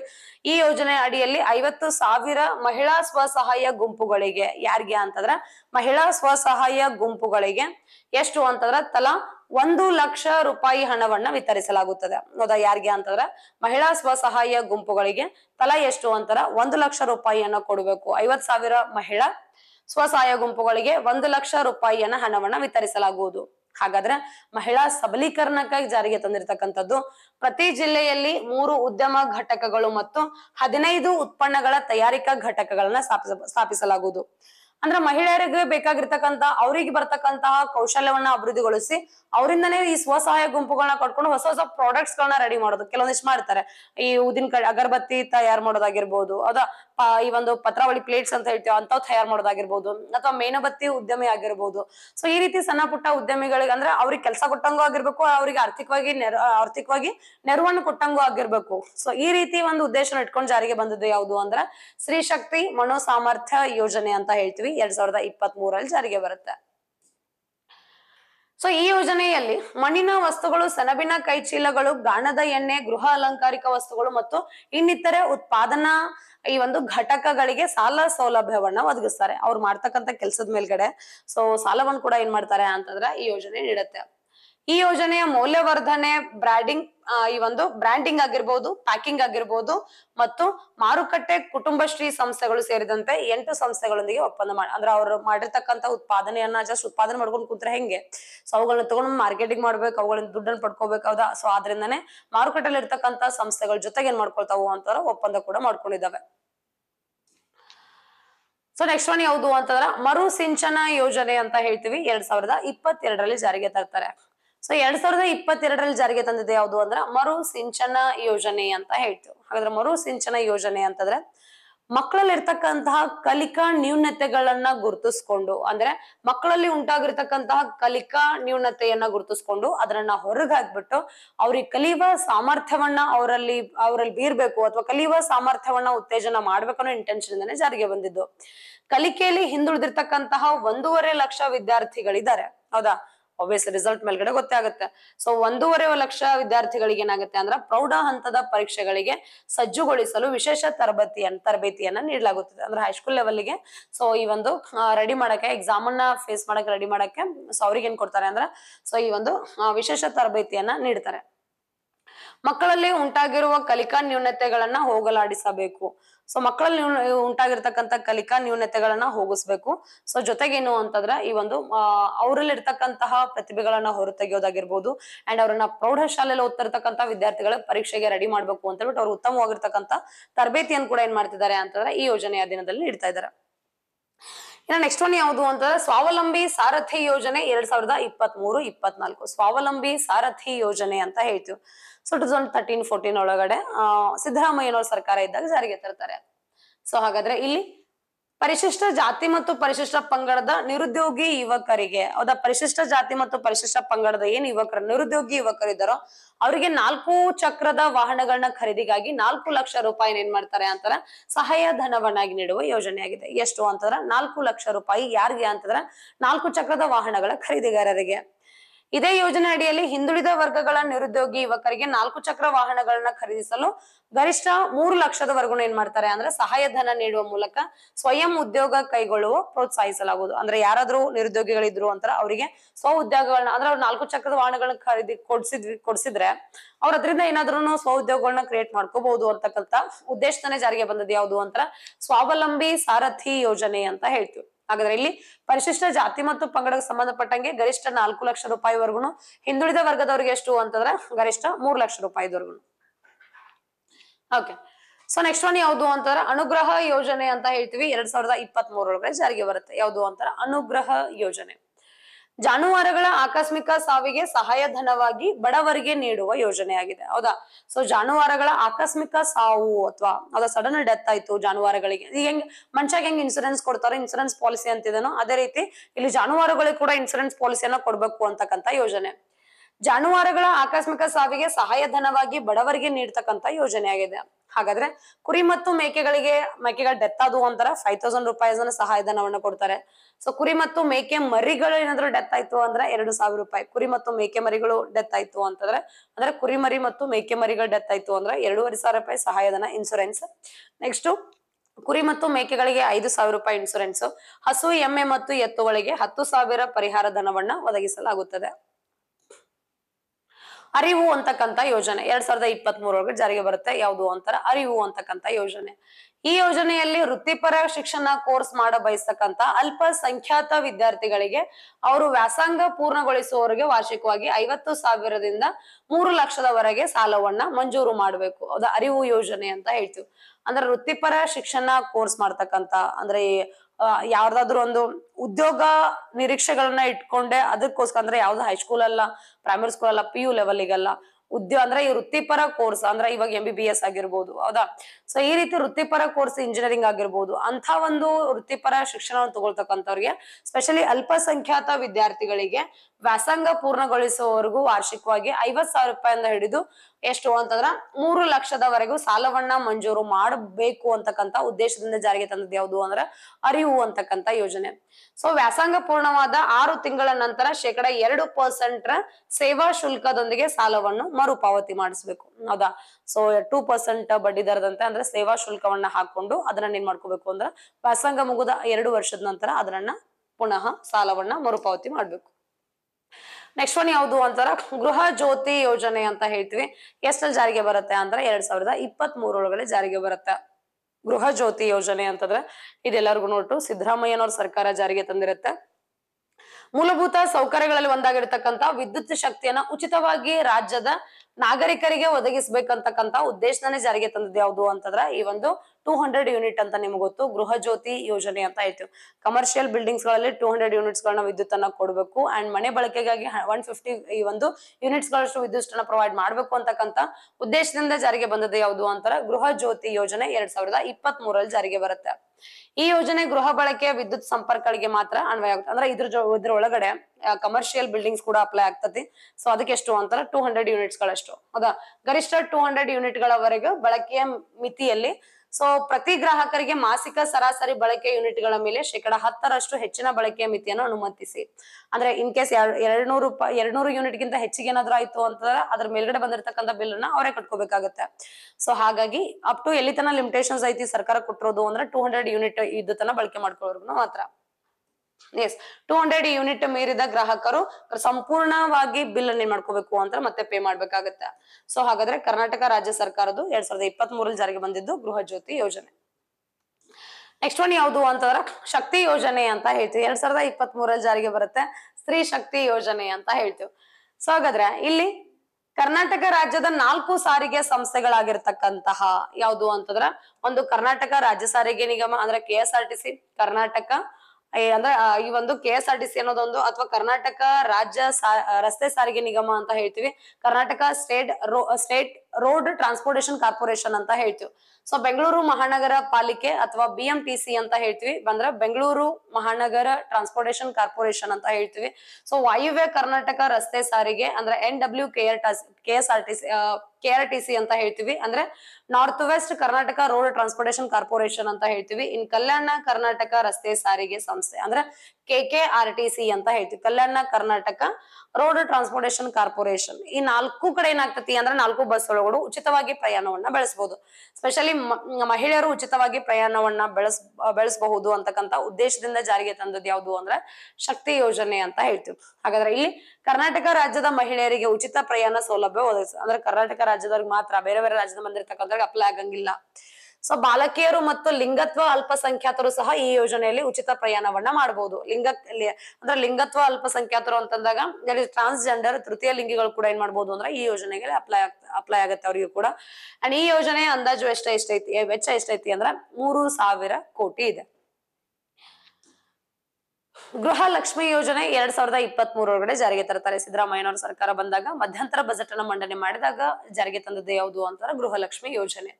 ಈ ಯೋಜನೆ ಅಡಿಯಲ್ಲಿ ಐವತ್ತು ಸಾವಿರ ಮಹಿಳಾ ಸ್ವಸಹಾಯ ಗುಂಪುಗಳಿಗೆ ಯಾರಿಗೆ ಅಂತಂದ್ರೆ ಮಹಿಳಾ ಸ್ವಸಹಾಯ ಗುಂಪುಗಳಿಗೆ ಎಷ್ಟು ಅಂತಂದ್ರೆ ತಲಾ ಒಂದು ಲಕ್ಷ ರೂಪಾಯಿ ಹಣವನ್ನ ವಿತರಿಸಲಾಗುತ್ತದೆ ಹೌದಾ ಯಾರಿಗೆ ಅಂತಂದ್ರೆ ಮಹಿಳಾ ಸ್ವಸಹಾಯ ಗುಂಪುಗಳಿಗೆ ತಲಾ ಎಷ್ಟು ಅಂತಾರ ಒಂದು ಲಕ್ಷ ರೂಪಾಯಿಯನ್ನ ಕೊಡಬೇಕು ಐವತ್ ಸಾವಿರ ಮಹಿಳಾ ಸ್ವಸಹಾಯ ಗುಂಪುಗಳಿಗೆ ಒಂದು ಲಕ್ಷ ರೂಪಾಯಿಯನ್ನ ಹಣವನ್ನ ವಿತರಿಸಲಾಗುವುದು ಹಾಗಾದ್ರೆ ಮಹಿಳಾ ಸಬಲೀಕರಣಕ್ಕಾಗಿ ಜಾರಿಗೆ ತಂದಿರತಕ್ಕಂಥದ್ದು ಪ್ರತಿ ಜಿಲ್ಲೆಯಲ್ಲಿ ಮೂರು ಉದ್ಯಮ ಘಟಕಗಳು ಮತ್ತು ಹದಿನೈದು ಉತ್ಪನ್ನಗಳ ತಯಾರಿಕಾ ಘಟಕಗಳನ್ನ ಸ್ಥಾಪಿಸ ಸ್ಥಾಪಿಸಲಾಗುವುದು ಅಂದ್ರ ಮಹಿಳೆಯರಿಗೆ ಬೇಕಾಗಿರ್ತಕ್ಕಂತ ಅವರಿಗೆ ಬರ್ತಕ್ಕಂತಹ ಕೌಶಲ್ಯವನ್ನ ಅಭಿವೃದ್ಧಿಗೊಳಿಸಿ ಅವರಿಂದನೇ ಈ ಸ್ವಸಹಾಯ ಗುಂಪುಗಳನ್ನ ಕಟ್ಕೊಂಡು ಹೊಸ ಹೊಸ ಪ್ರಾಡಕ್ಟ್ಸ್ ಗಳನ್ನ ರೆಡಿ ಮಾಡೋದು ಕೆಲವೊಂದಿಷ್ಟು ಮಾಡ್ತಾರೆ ಈ ಉದಿನ ಕಡೆ ಅಗರಬತ್ತಿ ತಯಾರು ಮಾಡೋದಾಗಿರ್ಬೋದು ಅದ ಈ ಒಂದು ಪತ್ರಾವಳಿ ಪ್ಲೇಟ್ಸ್ ಅಂತ ಹೇಳ್ತೀವಿ ಅಂತವ್ ತಯಾರು ಮಾಡೋದಾಗಿರ್ಬೋದು ಅಥವಾ ಮೇಣಬತ್ತಿ ಉದ್ಯಮಿ ಆಗಿರ್ಬೋದು ಸೊ ಈ ರೀತಿ ಸಣ್ಣ ಪುಟ್ಟ ಉದ್ಯಮಿಗಳಿಗೆ ಅಂದ್ರೆ ಅವ್ರಿಗೆ ಕೆಲಸ ಕೊಟ್ಟಂಗೂ ಆಗಿರ್ಬೇಕು ಅವ್ರಿಗೆ ಆರ್ಥಿಕವಾಗಿ ನೆರ ಆರ್ಥಿಕವಾಗಿ ನೆರವನ್ನು ಕೊಟ್ಟಂಗೂ ಆಗಿರ್ಬೇಕು ಸೊ ಈ ರೀತಿ ಒಂದು ಉದ್ದೇಶನ ಇಟ್ಕೊಂಡು ಜಾರಿಗೆ ಬಂದದ್ದು ಯಾವುದು ಅಂದ್ರೆ ಸ್ತ್ರೀ ಶಕ್ತಿ ಮನೋ ಸಾಮರ್ಥ್ಯ ಯೋಜನೆ ಅಂತ ಹೇಳ್ತೀವಿ ಎರಡ್ ಸಾವಿರದ ಇಪ್ಪತ್ತ್ ಮೂರಲ್ಲಿ ಜಾರಿಗೆ ಬರುತ್ತೆ ಸೊ ಈ ಯೋಜನೆಯಲ್ಲಿ ಮಣ್ಣಿನ ವಸ್ತುಗಳು ಸೆಣಬಿನ ಕೈಚೀಲಗಳು ಗಾಣದ ಎಣ್ಣೆ ಗೃಹ ಅಲಂಕಾರಿಕ ವಸ್ತುಗಳು ಮತ್ತು ಇನ್ನಿತರೆ ಉತ್ಪಾದನಾ ಈ ಒಂದು ಘಟಕಗಳಿಗೆ ಸಾಲ ಸೌಲಭ್ಯವನ್ನ ಒದಗಿಸ್ತಾರೆ ಅವ್ರು ಮಾಡ್ತಕ್ಕಂತ ಕೆಲಸದ ಮೇಲ್ಗಡೆ ಸೊ ಸಾಲವನ್ನು ಕೂಡ ಏನ್ ಮಾಡ್ತಾರೆ ಅಂತಂದ್ರೆ ಈ ಯೋಜನೆ ನೀಡುತ್ತೆ ಈ ಯೋಜನೆಯ ಮೌಲ್ಯವರ್ಧನೆ ಬ್ರಾಂಡಿಂಗ್ ಈ ಒಂದು ಬ್ರ್ಯಾಂಡಿಂಗ್ ಆಗಿರ್ಬೋದು ಪ್ಯಾಕಿಂಗ್ ಆಗಿರ್ಬೋದು ಮತ್ತು ಮಾರುಕಟ್ಟೆ ಕುಟುಂಬಶ್ರೀ ಸಂಸ್ಥೆಗಳು ಸೇರಿದಂತೆ ಎಂಟು ಸಂಸ್ಥೆಗಳೊಂದಿಗೆ ಒಪ್ಪಂದ ಮಾಡಿ ಅಂದ್ರೆ ಅವರು ಮಾಡಿರ್ತಕ್ಕಂಥ ಉತ್ಪಾದನೆಯನ್ನ ಜಸ್ಟ್ ಉತ್ಪಾದನೆ ಮಾಡ್ಕೊಂಡು ಕೂತ್ರೆ ಹೆಂಗೆ ಸೊ ಅವುಗಳನ್ನ ತಗೊಂಡು ಮಾರ್ಕೆಟಿಂಗ್ ಮಾಡ್ಬೇಕು ಅವುಗಳನ್ನ ದುಡ್ಡನ್ನು ಪಡ್ಕೋಬೇಕು ಸೊ ಆದ್ರಿಂದಾನೆ ಮಾರುಕಟ್ಟೆಯಲ್ಲಿ ಇರ್ತಕ್ಕಂಥ ಸಂಸ್ಥೆಗಳ ಜೊತೆಗೆ ಏನ್ ಮಾಡ್ಕೊಳ್ತಾವು ಅಂತ ಒಪ್ಪಂದ ಕೂಡ ಮಾಡ್ಕೊಂಡಿದ್ದಾವೆ ಸೊ ನೆಕ್ಸ್ಟ್ ಒನ್ ಯಾವುದು ಅಂತಂದ್ರ ಮರುಸಿಂಚನ ಯೋಜನೆ ಅಂತ ಹೇಳ್ತೀವಿ ಎರಡ್ ಸಾವಿರದ ಇಪ್ಪತ್ತೆರಡರಲ್ಲಿ ಜಾರಿಗೆ ತರ್ತಾರೆ ಸೊ ಎರಡ್ ಸಾವಿರದ ಇಪ್ಪತ್ತೆರಡರಲ್ಲಿ ಜಾರಿಗೆ ತಂದಿದೆ ಯಾವುದು ಅಂದ್ರ ಮರು ಸಿಂಚನ ಯೋಜನೆ ಅಂತ ಹೇಳ್ತೇವೆ ಹಾಗಾದ್ರೆ ಮರು ಸಿಂಚನ ಯೋಜನೆ ಅಂತಂದ್ರೆ ಮಕ್ಕಳಲ್ಲಿ ಇರ್ತಕ್ಕಂತಹ ಕಲಿಕಾ ನ್ಯೂನತೆಗಳನ್ನ ಗುರುತಿಸ್ಕೊಂಡು ಅಂದ್ರೆ ಮಕ್ಕಳಲ್ಲಿ ಉಂಟಾಗಿರ್ತಕ್ಕಂತಹ ಕಲಿಕಾ ನ್ಯೂನತೆಯನ್ನ ಗುರುತಿಸ್ಕೊಂಡು ಅದನ್ನ ಹೊರಗೆ ಹಾಕ್ಬಿಟ್ಟು ಅವ್ರಿಗೆ ಕಲಿಯುವ ಸಾಮರ್ಥ್ಯವನ್ನ ಅವರಲ್ಲಿ ಅವರಲ್ಲಿ ಬೀರ್ಬೇಕು ಅಥವಾ ಕಲಿಯುವ ಸಾಮರ್ಥ್ಯವನ್ನ ಉತ್ತೇಜನ ಮಾಡ್ಬೇಕು ಅನ್ನೋ ಇಂಟೆನ್ಷನ್ ಜಾರಿಗೆ ಬಂದಿದ್ದು ಕಲಿಕೆಯಲ್ಲಿ ಹಿಂದುಳಿದಿರ್ತಕ್ಕಂತಹ ಒಂದೂವರೆ ಲಕ್ಷ ವಿದ್ಯಾರ್ಥಿಗಳಿದ್ದಾರೆ ಹೌದಾ ಅಬ್ವಿಯಸ್ ರಿಸಲ್ಟ್ ಮೇಲ್ಗಡೆ ಗೊತ್ತೇ ಆಗುತ್ತೆ ಸೊ ಒಂದೂವರೆ ಲಕ್ಷ ವಿದ್ಯಾರ್ಥಿಗಳಿಗೆ ಏನಾಗುತ್ತೆ ಅಂದ್ರೆ ಪ್ರೌಢ ಹಂತದ ಪರೀಕ್ಷೆಗಳಿಗೆ ಸಜ್ಜುಗೊಳಿಸಲು ವಿಶೇಷ ತರಬೇತಿಯ ತರಬೇತಿಯನ್ನ ನೀಡಲಾಗುತ್ತದೆ ಅಂದ್ರೆ ಹೈಸ್ಕೂಲ್ ಲೆವೆಲ್ಗೆ ಸೊ ಈ ಒಂದು ರೆಡಿ ಮಾಡಕ್ಕೆ ಎಕ್ಸಾಮ್ ಅನ್ನ ಫೇಸ್ ಮಾಡಕ್ಕೆ ರೆಡಿ ಮಾಡಕ್ಕೆ ಸೊ ಅವ್ರಿಗೆ ಏನ್ ಕೊಡ್ತಾರೆ ಅಂದ್ರೆ ಸೊ ಈ ಒಂದು ವಿಶೇಷ ತರಬೇತಿಯನ್ನ ನೀಡ್ತಾರೆ ಮಕ್ಕಳಲ್ಲಿ ಉಂಟಾಗಿರುವ ಕಲಿಕಾ ನ್ಯೂನತೆಗಳನ್ನ ಹೋಗಲಾಡಿಸಬೇಕು ಸೊ ಮಕ್ಕಳಲ್ಲಿ ಉಂಟಾಗಿರ್ತಕ್ಕಂಥ ಕಲಿಕಾ ನ್ಯೂನತೆಗಳನ್ನ ಹೋಗಿಸ್ಬೇಕು ಸೊ ಜೊತೆಗೇನು ಅಂತಂದ್ರೆ ಈ ಒಂದು ಅವರಲ್ಲಿ ಇರ್ತಕ್ಕಂತಹ ಪ್ರತಿಭೆಗಳನ್ನ ಹೊರತೆಗೆಯೋದಾಗಿರ್ಬೋದು ಅಂಡ್ ಅವ್ರನ್ನ ಪ್ರೌಢಶಾಲೆಯಲ್ಲಿ ಓದ್ತಿರ್ತಕ್ಕಂಥ ವಿದ್ಯಾರ್ಥಿಗಳ ಪರೀಕ್ಷೆಗೆ ರೆಡಿ ಮಾಡ್ಬೇಕು ಅಂತ ಹೇಳ್ಬಿಟ್ಟು ಅವ್ರು ಉತ್ತಮವಾಗಿರ್ತಕ್ಕಂಥ ತರಬೇತಿಯನ್ನು ಕೂಡ ಏನ್ ಮಾಡ್ತಿದ್ದಾರೆ ಅಂತಂದ್ರೆ ಈ ಯೋಜನೆಯ ದಿನದಲ್ಲಿ ಇಡ್ತಾ ಇದ್ದಾರೆ ಇನ್ನ ನೆಕ್ಸ್ಟ್ ಒನ್ ಯಾವುದು ಅಂತಂದ್ರೆ ಸ್ವಾವಲಂಬಿ ಸಾರಥಿ ಯೋಜನೆ ಎರಡ್ ಸಾವಿರದ ಇಪ್ಪತ್ತ್ ಮೂರು ಇಪ್ಪತ್ನಾಲ್ಕು ಸ್ವಾವಲಂಬಿ ಸಾರಥಿ ಯೋಜನೆ ಅಂತ ಹೇಳ್ತೀವಿ so two thousand thirteen fourteen ಒಳಗಡೆ ಸಿದ್ದರಾಮಯ್ಯನವರ ಸರ್ಕಾರ ಇದ್ದಾಗ ಜಾರಿಗೆ ತರ್ತಾರೆ ಸೊ ಹಾಗಾದ್ರೆ ಇಲ್ಲಿ ಪರಿಶಿಷ್ಟ ಜಾತಿ ಮತ್ತು ಪರಿಶಿಷ್ಟ ಪಂಗಡದ ನಿರುದ್ಯೋಗಿ ಯುವಕರಿಗೆ ಹೌದಾ ಪರಿಶಿಷ್ಟ ಜಾತಿ ಮತ್ತು ಪರಿಶಿಷ್ಟ ಪಂಗಡದ ಏನ್ ಯುವಕರು ನಿರುದ್ಯೋಗಿ ಯುವಕರಿದ್ದಾರೋ ಅವರಿಗೆ ನಾಲ್ಕು ಚಕ್ರದ ವಾಹನಗಳನ್ನ ಖರೀದಿಗಾಗಿ ನಾಲ್ಕು ಲಕ್ಷ ರೂಪಾಯಿ ಏನ್ ಮಾಡ್ತಾರೆ ಅಂತಾರೆ ಸಹಾಯ ಧನವನ್ನಾಗಿ ನೀಡುವ ಯೋಜನೆಯಾಗಿದೆ ಎಷ್ಟು ಅಂತಂದ್ರ ನಾಲ್ಕು ಲಕ್ಷ ರೂಪಾಯಿ ಯಾರಿಗೆ ಅಂತಂದ್ರ ನಾಲ್ಕು ಚಕ್ರದ ವಾಹನಗಳ ಖರೀದಿಗಾರರಿಗೆ ಇದೇ ಯೋಜನೆ ಅಡಿಯಲ್ಲಿ ಹಿಂದುಳಿದ ವರ್ಗಗಳ ನಿರುದ್ಯೋಗಿ ಯುವಕರಿಗೆ ನಾಲ್ಕು ಚಕ್ರ ವಾಹನಗಳನ್ನ ಖರೀದಿಸಲು ಗರಿಷ್ಠ ಮೂರು ಲಕ್ಷದವರೆಗೂ ಏನ್ ಮಾಡ್ತಾರೆ ಅಂದ್ರೆ ಸಹಾಯಧನ ನೀಡುವ ಮೂಲಕ ಸ್ವಯಂ ಉದ್ಯೋಗ ಕೈಗೊಳ್ಳುವ ಪ್ರೋತ್ಸಾಹಿಸಲಾಗುವುದು ಅಂದ್ರೆ ಯಾರಾದ್ರೂ ನಿರುದ್ಯೋಗಿಗಳಿದ್ರು ಅಂತ ಅವರಿಗೆ ಸ್ವ ಉದ್ಯೋಗಗಳನ್ನ ಅಂದ್ರೆ ಅವ್ರು ನಾಲ್ಕು ಚಕ್ರದ ವಾಹನಗಳನ್ನ ಖರೀದಿ ಕೊಡ್ಸಿದ್ವಿ ಕೊಡ್ಸಿದ್ರೆ ಅವ್ರ ಅದರಿಂದ ಏನಾದ್ರು ಸ್ವ ಉದ್ಯೋಗಗಳನ್ನ ಕ್ರಿಯೇಟ್ ಮಾಡ್ಕೋಬಹುದು ಅಂತಕ್ಕಂಥ ಉದ್ದೇಶನೇ ಜಾರಿಗೆ ಬಂದದ್ದು ಯಾವುದು ಅಂತ ಸ್ವಾವಲಂಬಿ ಸಾರಥಿ ಯೋಜನೆ ಅಂತ ಹೇಳ್ತೀವಿ ಹಾಗಾದ್ರೆ ಇಲ್ಲಿ ಪರಿಶಿಷ್ಟ ಜಾತಿ ಮತ್ತು ಪಂಗಡಕ್ಕೆ ಸಂಬಂಧಪಟ್ಟಂಗೆ ಗರಿಷ್ಠ ನಾಲ್ಕು ಲಕ್ಷ ರೂಪಾಯಿ ವರ್ಗುನು ಹಿಂದುಳಿದ ವರ್ಗದವರಿಗೆ ಎಷ್ಟು ಅಂತಂದ್ರೆ ಗರಿಷ್ಠ ಮೂರ್ ಲಕ್ಷ ವರ್ಗುನು ಓಕೆ ಸೊ ನೆಕ್ಸ್ಟ್ ಒನ್ ಯಾವ್ದು ಅಂತಾರ ಅನುಗ್ರಹ ಯೋಜನೆ ಅಂತ ಹೇಳ್ತೀವಿ ಎರಡ್ ಸಾವಿರದ ಇಪ್ಪತ್ತ್ ಜಾರಿಗೆ ಬರುತ್ತೆ ಯಾವ್ದು ಅಂತಾರ ಅನುಗ್ರಹ ಯೋಜನೆ ಜಾನುವಾರುಗಳ ಆಕಸ್ಮಿಕ ಸಾವಿಗೆ ಸಹಾಯ ಧನವಾಗಿ ಬಡವರಿಗೆ ನೀಡುವ ಯೋಜನೆಯಾಗಿದೆ ಹೌದಾ ಸೊ ಜಾನುವಾರುಗಳ ಆಕಸ್ಮಿಕ ಸಾವು ಅಥವಾ ಅದ ಸಡನ್ ಡೆತ್ ಆಯ್ತು ಜಾನುವಾರುಗಳಿಗೆ ಈಗ ಹೆಂಗ್ ಮನುಷ್ಯಾಗ ಹೆಂಗ್ ಇನ್ಸೂರೆನ್ಸ್ ಕೊಡ್ತಾರೋ ಇನ್ಸೂರೆನ್ಸ್ ಪಾಲಿಸಿ ಅಂತಿದನೋ ಅದೇ ರೀತಿ ಇಲ್ಲಿ ಜಾನುವಾರುಗಳಿಗೆ ಕೂಡ ಇನ್ಸೂರೆನ್ಸ್ ಪಾಲಿಸಿಯನ್ನ ಕೊಡ್ಬೇಕು ಅಂತಕ್ಕಂತ ಯೋಜನೆ ಜಾನುವಾರುಗಳ ಆಕಸ್ಮಿಕ ಸಾವಿಗೆ ಸಹಾಯಧನವಾಗಿ ಬಡವರಿಗೆ ನೀಡ್ತಕ್ಕಂತ ಯೋಜನೆ ಆಗಿದೆ ಹಾಗಾದ್ರೆ ಕುರಿ ಮತ್ತು ಮೇಕೆಗಳಿಗೆ ಮೇಕೆಗಳ ಡೆತ್ ಆದವು ಅಂತರ ಫೈವ್ ತೌಸಂಡ್ ರೂಪಾಯಿ ಸಹಾಯಧನವನ್ನು ಕೊಡ್ತಾರೆ ಸೊ ಕುರಿ ಮತ್ತು ಮೇಕೆ ಮರಿಗಳು ಏನಾದ್ರು ಡೆತ್ ಆಯ್ತು ಅಂದ್ರೆ ಎರಡು ಸಾವಿರ ರೂಪಾಯಿ ಕುರಿ ಮತ್ತು ಮೇಕೆ ಮರಿಗಳು ಡೆತ್ ಆಯ್ತು ಅಂತಂದ್ರೆ ಅಂದ್ರೆ ಕುರಿ ಮರಿ ಮತ್ತು ಮೇಕೆ ಮರಿಗಳು ಡೆತ್ ಆಯ್ತು ಅಂದ್ರೆ ಎರಡೂವರೆ ಸಾವಿರ ರೂಪಾಯಿ ಸಹಾಯಧನ ಇನ್ಸೂರೆನ್ಸ್ ನೆಕ್ಸ್ಟ್ ಕುರಿ ಮತ್ತು ಮೇಕೆಗಳಿಗೆ ಐದು ಸಾವಿರ ರೂಪಾಯಿ ಇನ್ಸೂರೆನ್ಸ್ ಹಸು ಎಮ್ಮೆ ಮತ್ತು ಎತ್ತುಗಳಿಗೆ ಹತ್ತು ಸಾವಿರ ಪರಿಹಾರ ಧನವನ್ನ ಒದಗಿಸಲಾಗುತ್ತದೆ ಅರಿವು ಅಂತಕ್ಕಂತ ಯೋಜನೆ ಎರಡ್ ಸಾವಿರದ ಇಪ್ಪತ್ತ್ ಮೂರೊಳಗೆ ಜಾರಿಗೆ ಬರುತ್ತೆ ಯಾವುದು ಅಂತರ ಅರಿವು ಅಂತಕ್ಕಂತ ಯೋಜನೆ ಈ ಯೋಜನೆಯಲ್ಲಿ ವೃತ್ತಿಪರ ಶಿಕ್ಷಣ ಕೋರ್ಸ್ ಮಾಡ ಬಯಸ್ತಕ್ಕಂತ ಅಲ್ಪಸಂಖ್ಯಾತ ವಿದ್ಯಾರ್ಥಿಗಳಿಗೆ ಅವರು ವ್ಯಾಸಂಗ ಪೂರ್ಣಗೊಳಿಸುವವರಿಗೆ ವಾರ್ಷಿಕವಾಗಿ ಐವತ್ತು ಸಾವಿರದಿಂದ ಮೂರು ಲಕ್ಷದವರೆಗೆ ಸಾಲವನ್ನ ಮಂಜೂರು ಮಾಡಬೇಕು ಅದ ಅರಿವು ಯೋಜನೆ ಅಂತ ಹೇಳ್ತೀವಿ ಅಂದ್ರೆ ವೃತ್ತಿಪರ ಶಿಕ್ಷಣ ಕೋರ್ಸ್ ಮಾಡ್ತಕ್ಕಂತ ಅಂದ್ರೆ ಯಾವ್ದಾದ್ರು ಒಂದು ಉದ್ಯೋಗ ನಿರೀಕ್ಷೆಗಳನ್ನ ಇಟ್ಕೊಂಡೆ ಅದಕ್ಕೋಸ್ಕರ ಅಂದ್ರೆ ಯಾವ್ದು ಹೈಸ್ಕೂಲ್ ಅಲ್ಲ ಪ್ರೈಮರಿ ಸ್ಕೂಲ್ ಅಲ್ಲ ಪಿ ಯು ಲೆವೆಲ್ಗೆಲ್ಲ ಉದ್ಯೋಗ ಅಂದ್ರೆ ಈ ವೃತ್ತಿಪರ ಕೋರ್ಸ್ ಅಂದ್ರೆ ಇವಾಗ ಎಂ ಬಿ ಬಿ ಎಸ್ ಆಗಿರ್ಬೋದು ಹೌದಾ ಸೊ ಈ ರೀತಿ ವೃತ್ತಿಪರ ಕೋರ್ಸ್ ಇಂಜಿನಿಯರಿಂಗ್ ಆಗಿರ್ಬೋದು ಅಂತ ಒಂದು ವೃತ್ತಿಪರ ಶಿಕ್ಷಣವನ್ನು ತಗೊಳ್ತಕ್ಕಂಥವ್ರಿಗೆ ಸ್ಪೆಷಲಿ ಅಲ್ಪಸಂಖ್ಯಾತ ವಿದ್ಯಾರ್ಥಿಗಳಿಗೆ ವ್ಯಾಸಂಗ ಪೂರ್ಣಗೊಳಿಸುವವರೆಗೂ ವಾರ್ಷಿಕವಾಗಿ ಐವತ್ ಸಾವಿರ ರೂಪಾಯಿಂದ ಹಿಡಿದು ಎಷ್ಟು ಅಂತಂದ್ರ ಮೂರು ಲಕ್ಷದವರೆಗೂ ಸಾಲವನ್ನ ಮಂಜೂರು ಮಾಡಬೇಕು ಅಂತಕ್ಕಂತ ಉದ್ದೇಶದಿಂದ ಜಾರಿಗೆ ತಂದದ್ದು ಯಾವುದು ಅಂದ್ರ ಅರಿವು ಅಂತಕ್ಕಂತ ಯೋಜನೆ ಸೊ ವ್ಯಾಸಂಗ ಪೂರ್ಣವಾದ ಆರು ತಿಂಗಳ ನಂತರ ಶೇಕಡ ಎರಡು ಪರ್ಸೆಂಟ್ ಸೇವಾ ಶುಲ್ಕದೊಂದಿಗೆ ಸಾಲವನ್ನು ಮರುಪಾವತಿ ಮಾಡಿಸ್ಬೇಕು ಹೌದಾ ಸೊ ಟೂ ಪರ್ಸೆಂಟ್ ಬಡ್ಡಿ ದರದಂತೆ ಅಂದ್ರೆ ಸೇವಾ ಶುಲ್ಕವನ್ನ ಹಾಕೊಂಡು ಅದನ್ನ ಏನ್ ಮಾಡ್ಕೋಬೇಕು ಅಂದ್ರ ವ್ಯಾಸಂಗ ಮುಗಿದ ಎರಡು ವರ್ಷದ ನಂತರ ಅದನ್ನ ಪುನಃ ಸಾಲವನ್ನ ಮರುಪಾವತಿ ಮಾಡ್ಬೇಕು ನೆಕ್ಸ್ಟ್ ಒನ್ ಯಾವುದು ಅಂತಾರ ಗೃಹ ಜ್ಯೋತಿ ಯೋಜನೆ ಅಂತ ಹೇಳ್ತೀವಿ ಎಷ್ಟಲ್ಲಿ ಜಾರಿಗೆ ಬರುತ್ತೆ ಅಂದ್ರೆ ಎರಡ್ ಸಾವಿರದ ಇಪ್ಪತ್ತ್ ಮೂರೊಳಗಡೆ ಜಾರಿಗೆ ಬರುತ್ತೆ ಗೃಹ ಜ್ಯೋತಿ ಯೋಜನೆ ಅಂತಂದ್ರೆ ಇದೆಲ್ಲರಿಗೂ ನೋಟು ಸಿದ್ದರಾಮಯ್ಯನವ್ರ ಸರ್ಕಾರ ಜಾರಿಗೆ ತಂದಿರುತ್ತೆ ಮೂಲಭೂತ ಸೌಕರ್ಯಗಳಲ್ಲಿ ಒಂದಾಗಿರ್ತಕ್ಕಂತ ವಿದ್ಯುತ್ ಶಕ್ತಿಯನ್ನ ಉಚಿತವಾಗಿ ರಾಜ್ಯದ ನಾಗರಿಕರಿಗೆ ಒದಗಿಸ್ಬೇಕಂತಕ್ಕಂತ ಉದ್ದೇಶನೇ ಜಾರಿಗೆ ತಂದಿದೆ ಯಾವುದು ಅಂತಂದ್ರ ಈ ಒಂದು ಟೂ ಹಂಡ್ರೆಡ್ ಯೂನಿಟ್ ಅಂತ ನಿಮ್ಗೆ ಗೊತ್ತು ಗೃಹ ಜ್ಯೋತಿ ಯೋಜನೆ ಅಂತ ಆಯ್ತು ಕಮರ್ಷಿಯಲ್ ಬಿಲ್ಡಿಂಗ್ಸ್ ಗಳಲ್ಲಿ ಟೂ ಹಂಡ್ರೆಡ್ ಯೂನಿಟ್ಸ್ ಗಳನ್ನ ವಿದ್ಯುತ್ ಅನ್ನ ಕೊಡಬೇಕು ಅಂಡ್ ಮನೆ ಬಳಕೆಗಾಗಿ ಒನ್ ಫಿಫ್ಟಿ ಈ ಒಂದು ಯೂನಿಟ್ಸ್ ಗಳಷ್ಟು ವಿದ್ಯುತ್ ಅನ್ನ ಪ್ರೊವೈಡ್ ಮಾಡಬೇಕು ಅಂತಕ್ಕಂತ ಉದ್ದೇಶದಿಂದ ಜಾರಿಗೆ ಬಂದದ್ದು ಯಾವುದು ಅಂತಾರ ಗೃಹ ಜ್ಯೋತಿ ಯೋಜನೆ ಎರಡ್ ಸಾವಿರದ ಇಪ್ಪತ್ತ್ ಮೂರಲ್ಲಿ ಜಾರಿಗೆ ಬರುತ್ತೆ ಈ ಯೋಜನೆ ಗೃಹ ಬಳಕೆಯ ವಿದ್ಯುತ್ ಸಂಪರ್ಕಗಳಿಗೆ ಮಾತ್ರ ಅನ್ವಯ ಆಗುತ್ತೆ ಅಂದ್ರೆ ಇದ್ರ ಇದ್ರ ಒಳಗಡೆ ಕಮರ್ಷಿಯಲ್ ಬಿಲ್ಡಿಂಗ್ಸ್ ಕೂಡ ಅಪ್ಲೈ ಆಗ್ತತಿ ಸೊ ಅದಕ್ಕೆ ಎಷ್ಟು ಅಂತಾರ ಟೂ ಹಂಡ್ರೆಡ್ ಯೂನಿಟ್ಸ್ ಗಳಷ್ಟು ಹೌದಾ ಗರಿಷ್ಠ ಟೂ ಹಂಡ್ರೆಡ್ ಯೂನಿಟ್ ಗಳವರೆಗೂ ಬಳಕೆಯ ಮಿತಿಯಲ್ಲಿ ಸೊ ಪ್ರತಿ ಗ್ರಾಹಕರಿಗೆ ಮಾಸಿಕ ಸರಾಸರಿ ಬಳಕೆ ಯೂನಿಟ್ ಗಳ ಮೇಲೆ ಶೇಕಡ ಹತ್ತರಷ್ಟು ಹೆಚ್ಚಿನ ಬಳಕೆಯ ಮಿತಿಯನ್ನು ಅನುಮತಿಸಿ ಅಂದ್ರೆ ಇನ್ ಕೇಸ್ ಎರಡ್ ನೂರು ರೂಪಾಯಿ ಯೂನಿಟ್ ಗಿಂತ ಹೆಚ್ಚಿಗೆ ಏನಾದ್ರು ಆಯ್ತು ಅಂತಂದ್ರೆ ಅದ್ರ ಮೇಲ್ಗಡೆ ಬಂದಿರತಕ್ಕಂಥ ಬಿಲ್ ಅನ್ನ ಅವರೇ ಕಟ್ಕೋಬೇಕಾಗತ್ತೆ ಸೊ ಹಾಗಾಗಿ ಅಪ್ ಟು ಎಲ್ಲಿ ತನ ಲಿಮಿಟೇಷನ್ಸ್ ಐತಿ ಸರ್ಕಾರ ಕೊಟ್ಟಿರೋದು ಅಂದ್ರೆ ಟೂ ಹಂಡ್ರೆಡ್ ಯೂನಿಟ್ ಇದ್ದು ತನ ಬಳಕೆ ಮಾಡ್ಕೊಳ್ಳೋರ್ಗು ಮಾತ್ರ ಎಸ್ ಟೂ ಹಂಡ್ರೆಡ್ ಯೂನಿಟ್ ಮೀರಿದ ಗ್ರಾಹಕರು ಸಂಪೂರ್ಣವಾಗಿ ಬಿಲ್ ಅನ್ನ ಮಾಡ್ಕೋಬೇಕು ಅಂತ ಮತ್ತೆ ಪೇ ಮಾಡ್ಬೇಕಾಗತ್ತೆ ಸೊ ಹಾಗಾದ್ರೆ ಕರ್ನಾಟಕ ರಾಜ್ಯ ಸರ್ಕಾರದ್ದು ಎರಡ್ ಸಾವಿರದ ಇಪ್ಪತ್ತ್ ಮೂರಲ್ಲಿ ಜಾರಿಗೆ ಬಂದಿದ್ದು ಗೃಹ ಜ್ಯೋತಿ ಯೋಜನೆ ನೆಕ್ಸ್ಟ್ ಒನ್ ಯಾವುದು ಅಂತಂದ್ರ ಶಕ್ತಿ ಯೋಜನೆ ಅಂತ ಹೇಳ್ತೀವಿ ಎರಡ್ ಸಾವಿರದ ಇಪ್ಪತ್ತ್ ಮೂರಲ್ಲಿ ಜಾರಿಗೆ ಬರುತ್ತೆ ಸ್ತ್ರೀ ಶಕ್ತಿ ಯೋಜನೆ ಅಂತ ಹೇಳ್ತೀವಿ ಸೊ ಹಾಗಾದ್ರೆ ಇಲ್ಲಿ ಕರ್ನಾಟಕ ರಾಜ್ಯದ ನಾಲ್ಕು ಸಾರಿಗೆ ಸಂಸ್ಥೆಗಳಾಗಿರ್ತಕ್ಕಂತಹ ಯಾವುದು ಅಂತಂದ್ರ ಒಂದು ಕರ್ನಾಟಕ ರಾಜ್ಯ ಸಾರಿಗೆ ನಿಗಮ ಅಂದ್ರೆ ಕೆ ಎಸ್ ಆರ್ ಕರ್ನಾಟಕ ಅಂದ್ರೆ ಈ ಒಂದು K S R T C ಅನ್ನೋದೊಂದು ಅಥವಾ ಕರ್ನಾಟಕ ರಾಜ್ಯ ರಸ್ತೆ ಸಾರಿಗೆ ನಿಗಮ ಅಂತ ಹೇಳ್ತೀವಿ ಕರ್ನಾಟಕ ಸ್ಟೇಟ್ ರೋ ಸ್ಟೇಟ್ ರೋಡ್ ಟ್ರಾನ್ಸ್ಪೋರ್ಟೇಶನ್ ಕಾರ್ಪೊರೇಷನ್ ಅಂತ ಹೇಳ್ತೀವಿ ಸೊ ಬೆಂಗಳೂರು ಮಹಾನಗರ ಪಾಲಿಕೆ ಅಥವಾ ಬಿ ಎಂ ಸಿ ಅಂತ ಹೇಳ್ತೀವಿ ಬಂದ್ರ ಬೆಂಗಳೂರು ಮಹಾನಗರ ಟ್ರಾನ್ಸ್ಪೋರ್ಟೇಶನ್ ಕಾರ್ಪೊರೇಷನ್ ಅಂತ ಹೇಳ್ತೀವಿ ಸೊ ವಾಯುವ್ಯ ಕರ್ನಾಟಕ ರಸ್ತೆ ಸಾರಿಗೆ ಅಂದ್ರೆ N W K R K S R T C K R T C ಅಂತ ಹೇಳ್ತೀವಿ ಅಂದ್ರೆ north west Karnataka road transportation corporation ಅಂತ ಹೇಳ್ತೀವಿ ಇನ್ ಕಲ್ಯಾಣ ಕರ್ನಾಟಕ ರಸ್ತೆ ಸಾರಿಗೆ ಸಂಸ್ಥೆ ಅಂದ್ರೆ ಕೆ ಆರ್ ಟಿ ಸಿ ಅಂತ ಹೇಳ್ತೀವಿ Kalyana Karnataka road transportation corporation ಈ ನಾಲ್ಕು ಕಡೆ ಏನಾಗ್ತತಿ ಅಂದ್ರೆ ನಾಲ್ಕು ಬಸ್ ಒಳಗಡೆ ಉಚಿತವಾಗಿ ಪ್ರಯಾಣವನ್ನ ಬೆಳೆಸಬಹುದು ಸ್ಪೆಷಲಿ ಮಹಿಳೆಯರು ಉಚಿತವಾಗಿ ಪ್ರಯಾಣವನ್ನ ಬೆಳೆಸ್ ಬೆಳೆಸಬಹುದು ಅಂತಕ್ಕಂಥ ಉದ್ದೇಶದಿಂದ ಜಾರಿಗೆ ತಂದದ್ದು ಯಾವುದು ಅಂದ್ರೆ ಶಕ್ತಿ ಯೋಜನೆ ಅಂತ ಹೇಳ್ತೀವಿ ಹಾಗಾದ್ರೆ ಇಲ್ಲಿ ಕರ್ನಾಟಕ ರಾಜ್ಯದ ಮಹಿಳೆಯರಿಗೆ ಉಚಿತ ಪ್ರಯಾಣ ಸೌಲಭ್ಯ ಒದಗಿಸ ಅಂದ್ರೆ ಕರ್ನಾಟಕ ರಾಜ್ಯದವ್ರಿಗೆ ಮಾತ್ರ ಬೇರೆ ಬೇರೆ ರಾಜ್ಯದ ಬಂದಿರ್ತಕ್ಕಂಥವ್ರಿಗೆ ಅಪ್ಲೈ ಆಗಂಗಿಲ್ಲ ಸೊ ಬಾಲಕಿಯರು ಮತ್ತು ಲಿಂಗತ್ವ ಅಲ್ಪಸಂಖ್ಯಾತರು ಸಹ ಈ ಯೋಜನೆಯಲ್ಲಿ ಉಚಿತ ಪ್ರಯಾಣವನ್ನ ಮಾಡಬಹುದು ಲಿಂಗ ಅಂದ್ರೆ ಲಿಂಗತ್ವ ಅಲ್ಪಸಂಖ್ಯಾತರು ಅಂತಂದಾಗ ಟ್ರಾನ್ಸ್ಜೆಂಡರ್ ತೃತೀಯ ಲಿಂಗಿಗಳು ಕೂಡ ಏನ್ ಮಾಡಬಹುದು ಅಂದ್ರೆ ಈ ಯೋಜನೆಗೆ ಅಪ್ಲೈ ಅಪ್ಲೈ ಆಗುತ್ತೆ ಅವರಿಗೂ ಕೂಡ ಅಂಡ್ ಈ ಯೋಜನೆಯ ಅಂದಾಜು ಎಷ್ಟ ಎಷ್ಟೈತಿ ವೆಚ್ಚ ಎಷ್ಟೈತಿ ಅಂದ್ರೆ ಮೂರು ಸಾವಿರ ಕೋಟಿ ಇದೆ ಗೃಹ ಲಕ್ಷ್ಮಿ ಯೋಜನೆ ಎರಡ್ ಸಾವಿರದ ಇಪ್ಪತ್ತ್ ಮೂರೊಳಗಡೆ ಜಾರಿಗೆ ತರ್ತಾರೆ ಸಿದ್ದರಾಮಯ್ಯನವರ ಸರ್ಕಾರ ಬಂದಾಗ ಮಧ್ಯಂತರ ಬಜೆಟ್ ಅನ್ನ ಮಂಡನೆ ಮಾಡಿದಾಗ ಜಾರಿಗೆ ತಂದದ್ದು ಯಾವುದು ಅಂತಾರೆ ಗೃಹಲಕ್ಷ್ಮಿ ಯೋಜನೆ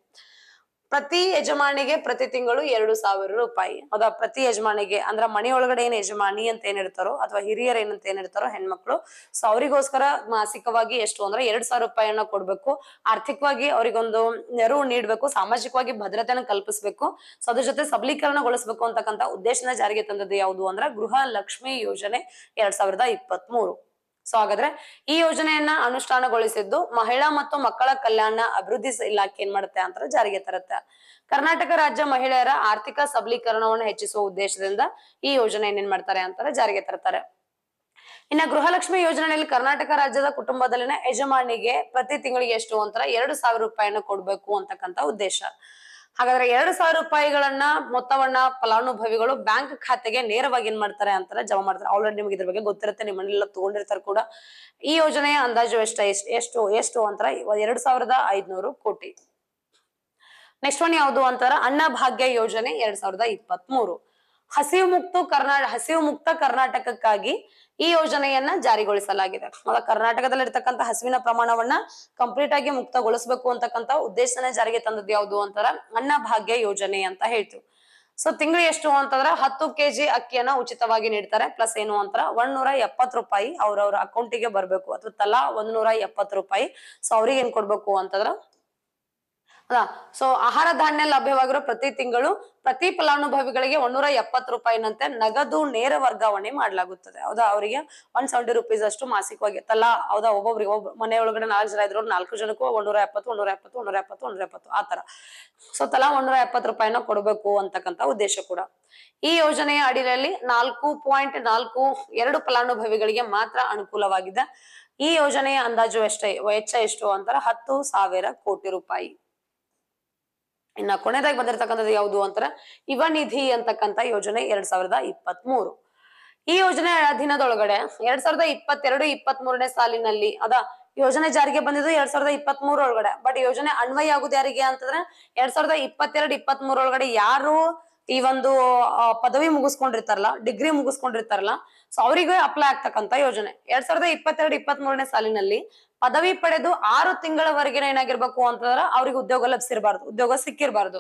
ಪ್ರತಿ ಯಜಮಾನಿಗೆ ಪ್ರತಿ ತಿಂಗಳು ಎರಡು ಸಾವಿರ ರೂಪಾಯಿ ಹೌದಾ ಪ್ರತಿ ಯಜಮಾನಿಗೆ ಅಂದ್ರ ಮನೆಯೊಳಗಡೆ ಏನ್ ಯಜಮಾನಿ ಅಂತ ಏನಿರ್ತಾರೋ ಅಥವಾ ಹಿರಿಯರು ಏನಂತ ಏನಿರ್ತಾರೋ ಹೆಣ್ಮಕ್ಳು ಸೊ ಅವರಿಗೋಸ್ಕರ ಮಾಸಿಕವಾಗಿ ಎಷ್ಟು ಅಂದ್ರೆ ಎರಡು ಸಾವಿರ ರೂಪಾಯಿಯನ್ನ ಕೊಡ್ಬೇಕು ಆರ್ಥಿಕವಾಗಿ ಅವರಿಗೊಂದು ನೆರವು ನೀಡಬೇಕು ಸಾಮಾಜಿಕವಾಗಿ ಭದ್ರತೆಯನ್ನು ಕಲ್ಪಿಸಬೇಕು ಸೊ ಅದ್ರ ಜೊತೆ ಸಬಲೀಕರಣಗೊಳಿಸಬೇಕು ಅಂತಕ್ಕಂಥ ಉದ್ದೇಶನ ಜಾರಿಗೆ ತಂದದ್ದು ಯಾವುದು ಅಂದ್ರೆ ಗೃಹ ಲಕ್ಷ್ಮಿ ಯೋಜನೆ ಎರಡ್ ಸಾವಿರದ ಇಪ್ಪತ್ಮೂರು ಸೊ ಹಾಗಾದ್ರೆ ಈ ಯೋಜನೆಯನ್ನ ಅನುಷ್ಠಾನಗೊಳಿಸಿದ್ದು ಮಹಿಳಾ ಮತ್ತು ಮಕ್ಕಳ ಕಲ್ಯಾಣ ಅಭಿವೃದ್ಧಿ ಇಲಾಖೆ ಏನ್ ಮಾಡುತ್ತೆ ಅಂತ ಜಾರಿಗೆ ತರುತ್ತೆ ಕರ್ನಾಟಕ ರಾಜ್ಯ ಮಹಿಳೆಯರ ಆರ್ಥಿಕ ಸಬಲೀಕರಣವನ್ನು ಹೆಚ್ಚಿಸುವ ಉದ್ದೇಶದಿಂದ ಈ ಯೋಜನೆ ಏನೇನ್ ಮಾಡ್ತಾರೆ ಅಂತ ಜಾರಿಗೆ ತರ್ತಾರೆ ಇನ್ನ ಗೃಹಲಕ್ಷ್ಮಿ ಯೋಜನೆಯಲ್ಲಿ ಕರ್ನಾಟಕ ರಾಜ್ಯದ ಕುಟುಂಬದಲ್ಲಿನ ಯಜಮಾನಿಗೆ ಪ್ರತಿ ತಿಂಗಳಿಗೆ ಎಷ್ಟು ಅಂತರ ಎರಡು ಸಾವಿರ ರೂಪಾಯಿಯನ್ನು ಕೊಡ್ಬೇಕು ಅಂತಕ್ಕಂಥ ಉದ್ದೇಶ ಹಾಗಾದ್ರೆ ಎರಡು ಸಾವಿರ ರೂಪಾಯಿಗಳನ್ನ ಮೊತ್ತವನ್ನ ಫಲಾನುಭವಿಗಳು ಬ್ಯಾಂಕ್ ಖಾತೆಗೆ ನೇರವಾಗಿ ಏನ್ ಮಾಡ್ತಾರೆ ಅಂತಾರೆ ಜಮಾ ಮಾಡ್ತಾರೆ ಆಲ್ರೆಡಿ ನಿಮ್ಗೆ ಇದ್ರ ಬಗ್ಗೆ ಗೊತ್ತಿರುತ್ತೆ ನಿಮ್ಮ ಮನೆಯೆಲ್ಲ ತಗೊಂಡಿರ್ತಾರೆ ಕೂಡ ಈ ಯೋಜನೆಯ ಅಂದಾಜು ಎಷ್ಟ ಎಷ್ಟು ಎಷ್ಟು ಅಂತಾರೆ ಎರಡ್ ಸಾವಿರದ ಐದ್ನೂರು ಕೋಟಿ ನೆಕ್ಸ್ಟ್ ಒನ್ ಯಾವುದು ಅಂತಾರ ಅನ್ನಭಾಗ್ಯ ಯೋಜನೆ ಎರಡ್ ಸಾವಿರದ ಇಪ್ಪತ್ತ್ ಮೂರು ಹಸಿವು ಮುಕ್ತ ಕರ್ನಾಟಕ ಹಸಿವು ಮುಕ್ತ ಕರ್ನಾಟಕಕ್ಕಾಗಿ ಈ ಯೋಜನೆಯನ್ನ ಜಾರಿಗೊಳಿಸಲಾಗಿದೆ ಕರ್ನಾಟಕದಲ್ಲಿ ಇರ್ತಕ್ಕಂಥ ಹಸುವಿನ ಪ್ರಮಾಣವನ್ನ ಕಂಪ್ಲೀಟ್ ಆಗಿ ಮುಕ್ತಗೊಳಿಸಬೇಕು ಅಂತಕ್ಕಂಥ ಉದ್ದೇಶನೇ ಜಾರಿಗೆ ತಂದದ್ದು ಯಾವುದು ಅಂತಾರ ಅನ್ನ ಭಾಗ್ಯ ಯೋಜನೆ ಅಂತ ಹೇಳ್ತೀವಿ ಸೊ ತಿಂಗಳು ಎಷ್ಟು ಅಂತಂದ್ರೆ ಹತ್ತು ಕೆಜಿ ಅಕ್ಕಿಯನ್ನ ಉಚಿತವಾಗಿ ನೀಡ್ತಾರೆ ಪ್ಲಸ್ ಏನು ಅಂತಾರ ಒಂದ್ ನೂರ ಎಪ್ಪತ್ ರೂಪಾಯಿ ಅವ್ರವ್ರ ಅಕೌಂಟಿಗೆ ಬರ್ಬೇಕು ಅಥವಾ ತಲಾ ಒಂದ್ ನೂರ ರೂಪಾಯಿ ಸೊ ಅವ್ರಿಗೆ ಏನ್ ಕೊಡ್ಬೇಕು ಅಂತಂದ್ರ ಅಲ್ಲ ಸೊ ಆಹಾರ ಧಾನ್ಯ ಲಭ್ಯವಾಗಿರೋ ಪ್ರತಿ ತಿಂಗಳು ಪ್ರತಿ ಫಲಾನುಭವಿಗಳಿಗೆ ಒಂದೂರ ಎಪ್ಪತ್ತು ರೂಪಾಯಿನಂತೆ ನಗದು ನೇರ ವರ್ಗಾವಣೆ ಮಾಡಲಾಗುತ್ತದೆ ಹೌದಾ ಅವರಿಗೆ ಒನ್ ಸೆವೆಂಟಿ ರುಪೀಸ್ ಅಷ್ಟು ಮಾಸಿಕವಾಗಿ ತಲಾ ಹೌದಾ ಒಬ್ಬೊಬ್ರಿಗೆ ಒಬ್ಬ ಮನೆ ಒಳಗಡೆ ನಾಲ್ಕು ಜನ ಇದ್ರು ನಾಲ್ಕು ಜನಕ್ಕೂ ಒಂದೂರ ಎಪ್ಪತ್ತು ಒಂದೂರ ಎಪ್ಪತ್ತು ಒಂದೂರ ಎಪ್ಪತ್ತು ಒಂದೂರ ಎಪ್ಪತ್ತು ಆತರ ಸೊ ತಲಾ ಒಂದೂರ ಎಪ್ಪತ್ತು ರೂಪಾಯಿನ ಕೊಡಬೇಕು ಅಂತಕ್ಕಂಥ ಉದ್ದೇಶ ಕೂಡ ಈ ಯೋಜನೆಯ ಅಡಿಯಲ್ಲಿ ನಾಲ್ಕು ಪಾಯಿಂಟ್ ನಾಲ್ಕು ಎರಡು ಫಲಾನುಭವಿಗಳಿಗೆ ಮಾತ್ರ ಅನುಕೂಲವಾಗಿದೆ ಈ ಯೋಜನೆಯ ಅಂದಾಜು ಎಷ್ಟೇ ವೆಚ್ಚ ಎಷ್ಟು ಅಂತಾರೆ ಹತ್ತು ಸಾವಿರ ಕೋಟಿ ರೂಪಾಯಿ ಇನ್ನ ಕೊನೆಯದಾಗಿ ಬಂದಿರತಕ್ಕಂಥದ್ದು ಯಾವುದು ಅಂತಾರೆ ಯುವ ನಿಧಿ ಅಂತಕ್ಕಂತ ಯೋಜನೆ ಎರಡ್ ಸಾವಿರದ ಇಪ್ಪತ್ತ್ ಮೂರು ಈ ಯೋಜನೆ ಅಧೀನದೊಳಗಡೆ ಎರಡ್ ಸಾವಿರದ ಇಪ್ಪತ್ತೆರಡು ಇಪ್ಪತ್ತ್ ಮೂರನೇ ಸಾಲಿನಲ್ಲಿ ಅದ ಯೋಜನೆ ಜಾರಿಗೆ ಬಂದಿದ್ದು ಎರಡ್ ಸಾವಿರದ ಇಪ್ಪತ್ತ್ ಮೂರು ಒಳಗಡೆ ಬಟ್ ಯೋಜನೆ ಅನ್ವಯ ಆಗುದು ಯಾರಿಗೆ ಅಂತಂದ್ರೆ ಎರಡ್ ಸಾವಿರದ ಇಪ್ಪತ್ತೆರಡು ಇಪ್ಪತ್ತ್ ಮೂರು ಒಳಗಡೆ ಯಾರು ಈ ಒಂದು ಪದವಿ ಮುಗಿಸ್ಕೊಂಡಿರ್ತಾರಲ್ಲ ಡಿಗ್ರಿ ಮುಗಿಸ್ಕೊಂಡಿರ್ತಾರಲ್ಲ ಸೊ ಅವರಿಗೆ ಅಪ್ಲೈ ಆಗ್ತಕ್ಕಂತ ಯೋಜನೆ ಎರಡ್ ಸಾವಿರದ ಇಪ್ಪತ್ತೆರಡು ಇಪ್ಪತ್ತ್ ಮೂರನೇ ಸಾಲಿನಲ್ಲಿ ಪದವಿ ಪಡೆದು ಆರು ತಿಂಗಳವರೆಗೆ ಏನಾಗಿರ್ಬೇಕು ಅಂತಂದ್ರ ಅವ್ರಿಗೆ ಉದ್ಯೋಗ ಲಭಿಸಿರಬಾರ್ದು ಉದ್ಯೋಗ ಸಿಕ್ಕಿರಬಾರ್ದು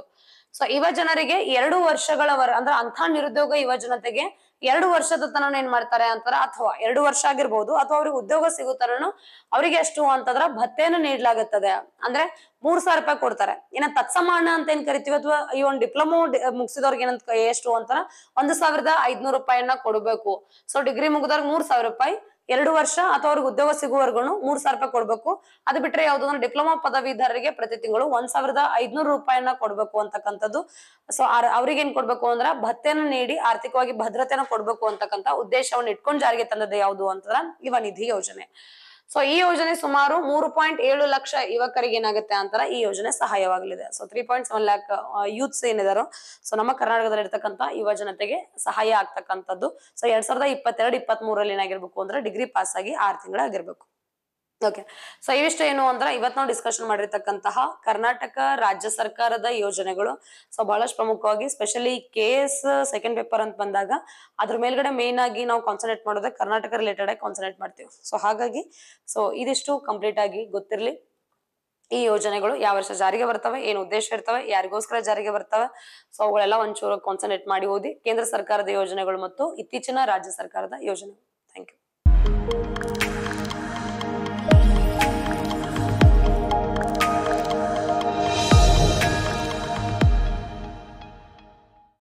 ಸೊ ಯುವ ಜನರಿಗೆ ಎರಡು ವರ್ಷಗಳವರ ಅಂದ್ರೆ ಅಂಥ ನಿರುದ್ಯೋಗ ಯುವ ಜನತೆಗೆ ಎರಡು ವರ್ಷದ ತನ ಏನ್ ಮಾಡ್ತಾರೆ ಅಂತಾರ ಅಥವಾ ಎರಡು ವರ್ಷ ಆಗಿರ್ಬೋದು ಅಥವಾ ಅವ್ರಿಗೆ ಉದ್ಯೋಗ ಸಿಗುತ್ತಾರನು ಅವ್ರಿಗೆ ಎಷ್ಟು ಅಂತಂದ್ರ ಭತ್ತೆಯನ್ನು ನೀಡಲಾಗುತ್ತದೆ ಅಂದ್ರೆ ಮೂರ್ ಸಾವಿರ ರೂಪಾಯಿ ಕೊಡ್ತಾರೆ ಏನ ತತ್ಸಮಾನ ಅಂತ ಏನ್ ಕರಿತೀವಿ ಅಥವಾ ಈ ಒಂದು ಡಿಪ್ಲೊಮೋ ಮುಗಿಸಿದವ್ರಿಗೆ ಏನಂತ ಎಷ್ಟು ಅಂತಾರ ಒಂದ್ ಸಾವಿರದ ಐದ್ನೂರು ರೂಪಾಯಿಯನ್ನ ಕೊಡಬೇಕು ಸೊ ಡಿಗ್ರಿ ಮುಗಿದವ್ರಿಗೆ ಮೂರ್ ಸಾವಿರ ರೂಪಾಯಿ ಎರಡು ವರ್ಷ ಅಥವಾ ಅವ್ರಿಗೆ ಉದ್ಯೋಗ ಸಿಗುವವರೆಗೂ ಮೂರ್ ಸಾವಿರ ರೂಪಾಯಿ ಕೊಡ್ಬೇಕು ಅದು ಬಿಟ್ರೆ ಅಂದ್ರೆ ಡಿಪ್ಲೊಮಾ ಪದವೀಧರರಿಗೆ ಪ್ರತಿ ತಿಂಗಳು ಒಂದ್ ಸಾವಿರದ ಐದನೂರು ರೂಪಾಯಿನ ಕೊಡ್ಬೇಕು ಅಂತಕ್ಕಂಥದ್ದು ಸೊ ಅವ್ರಿಗೆ ಏನ್ ಕೊಡ್ಬೇಕು ಅಂದ್ರೆ ಭತ್ತೆನ ನೀಡಿ ಆರ್ಥಿಕವಾಗಿ ಭದ್ರತೆನ ಕೊಡ್ಬೇಕು ಅಂತಕ್ಕಂಥ ಉದ್ದೇಶವನ್ನು ಇಟ್ಕೊಂಡು ಜಾರಿಗೆ ತಂದದ್ದು ಯಾವುದು ಅಂತಂದ್ರ ಇವ ನಿಧಿ ಯೋಜನೆ ಸೊ ಈ ಯೋಜನೆ ಸುಮಾರು ಮೂರು ಪಾಯಿಂಟ್ ಏಳು ಲಕ್ಷ ಯುವಕರಿಗೆ ಏನಾಗುತ್ತೆ ಅಂತರ ಈ ಯೋಜನೆ ಸಹಾಯವಾಗಲಿದೆ so three point seven lakh youths ಏನಿದಾರೋ ಸೊ ನಮ್ಮ ಕರ್ನಾಟಕದಲ್ಲಿ ಇರ್ತಕ್ಕಂಥ ಯುವ ಜನತೆಗೆ ಸಹಾಯ ಆಗ್ತಕ್ಕಂಥದ್ದು ಸೊ ಎರಡ್ ಸಾವಿರದ ಇಪ್ಪತ್ತೆರಡು ಇಪ್ಪತ್ತ್ ಮೂರಲ್ಲಿ ಏನಾಗಿರ್ಬೇಕು ಅಂದ್ರೆ ಡಿಗ್ರಿ ಪಾಸ್ ಆಗಿ ಆರು ತಿಂಗಳಾಗಿರ್ಬೇಕು ಓಕೆ ಸೊ ಇವಿಷ್ಟು ಏನು ಅಂದ್ರೆ ಇವತ್ತು ನಾವು ಡಿಸ್ಕಷನ್ ಮಾಡಿರ್ತಕ್ಕಂತಹ ಕರ್ನಾಟಕ ರಾಜ್ಯ ಸರ್ಕಾರದ ಯೋಜನೆಗಳು ಸೊ ಬಹಳಷ್ಟು ಪ್ರಮುಖವಾಗಿ specially K S second paper ಅಂತ ಬಂದಾಗ ಅದ್ರ ಮೇಲ್ಗಡೆ ಮೇನ್ ಆಗಿ ನಾವು ಕಾನ್ಸಂಟ್ರೇಟ್ ಮಾಡೋದೇ ಕರ್ನಾಟಕ ರಿಲೇಟೆಡ್ ಆಗಿ ಕಾನ್ಸಂಟ್ರೇಟ್ ಮಾಡ್ತೀವಿ ಸೊ ಹಾಗಾಗಿ ಸೊ ಇದಿಷ್ಟು ಕಂಪ್ಲೀಟ್ ಆಗಿ ಗೊತ್ತಿರಲಿ ಈ ಯೋಜನೆಗಳು ಯಾವ ವರ್ಷ ಜಾರಿಗೆ ಬರ್ತವೆ ಏನು ಉದ್ದೇಶ ಇರ್ತವೆ ಯಾರಿಗೋಸ್ಕರ ಜಾರಿಗೆ ಬರ್ತವೆ ಸೊ ಅವುಗಳೆಲ್ಲ ಒಂಚೂರು ಕಾನ್ಸಂಟ್ರೇಟ್ ಮಾಡಿ ಓದಿ ಕೇಂದ್ರ ಸರ್ಕಾರದ ಯೋಜನೆಗಳು ಮತ್ತು ಇತ್ತೀಚಿನ ರಾಜ್ಯ ಸರ್ಕಾರದ ಯೋಜನೆಗಳು ಥ್ಯಾಂಕ್ ಯು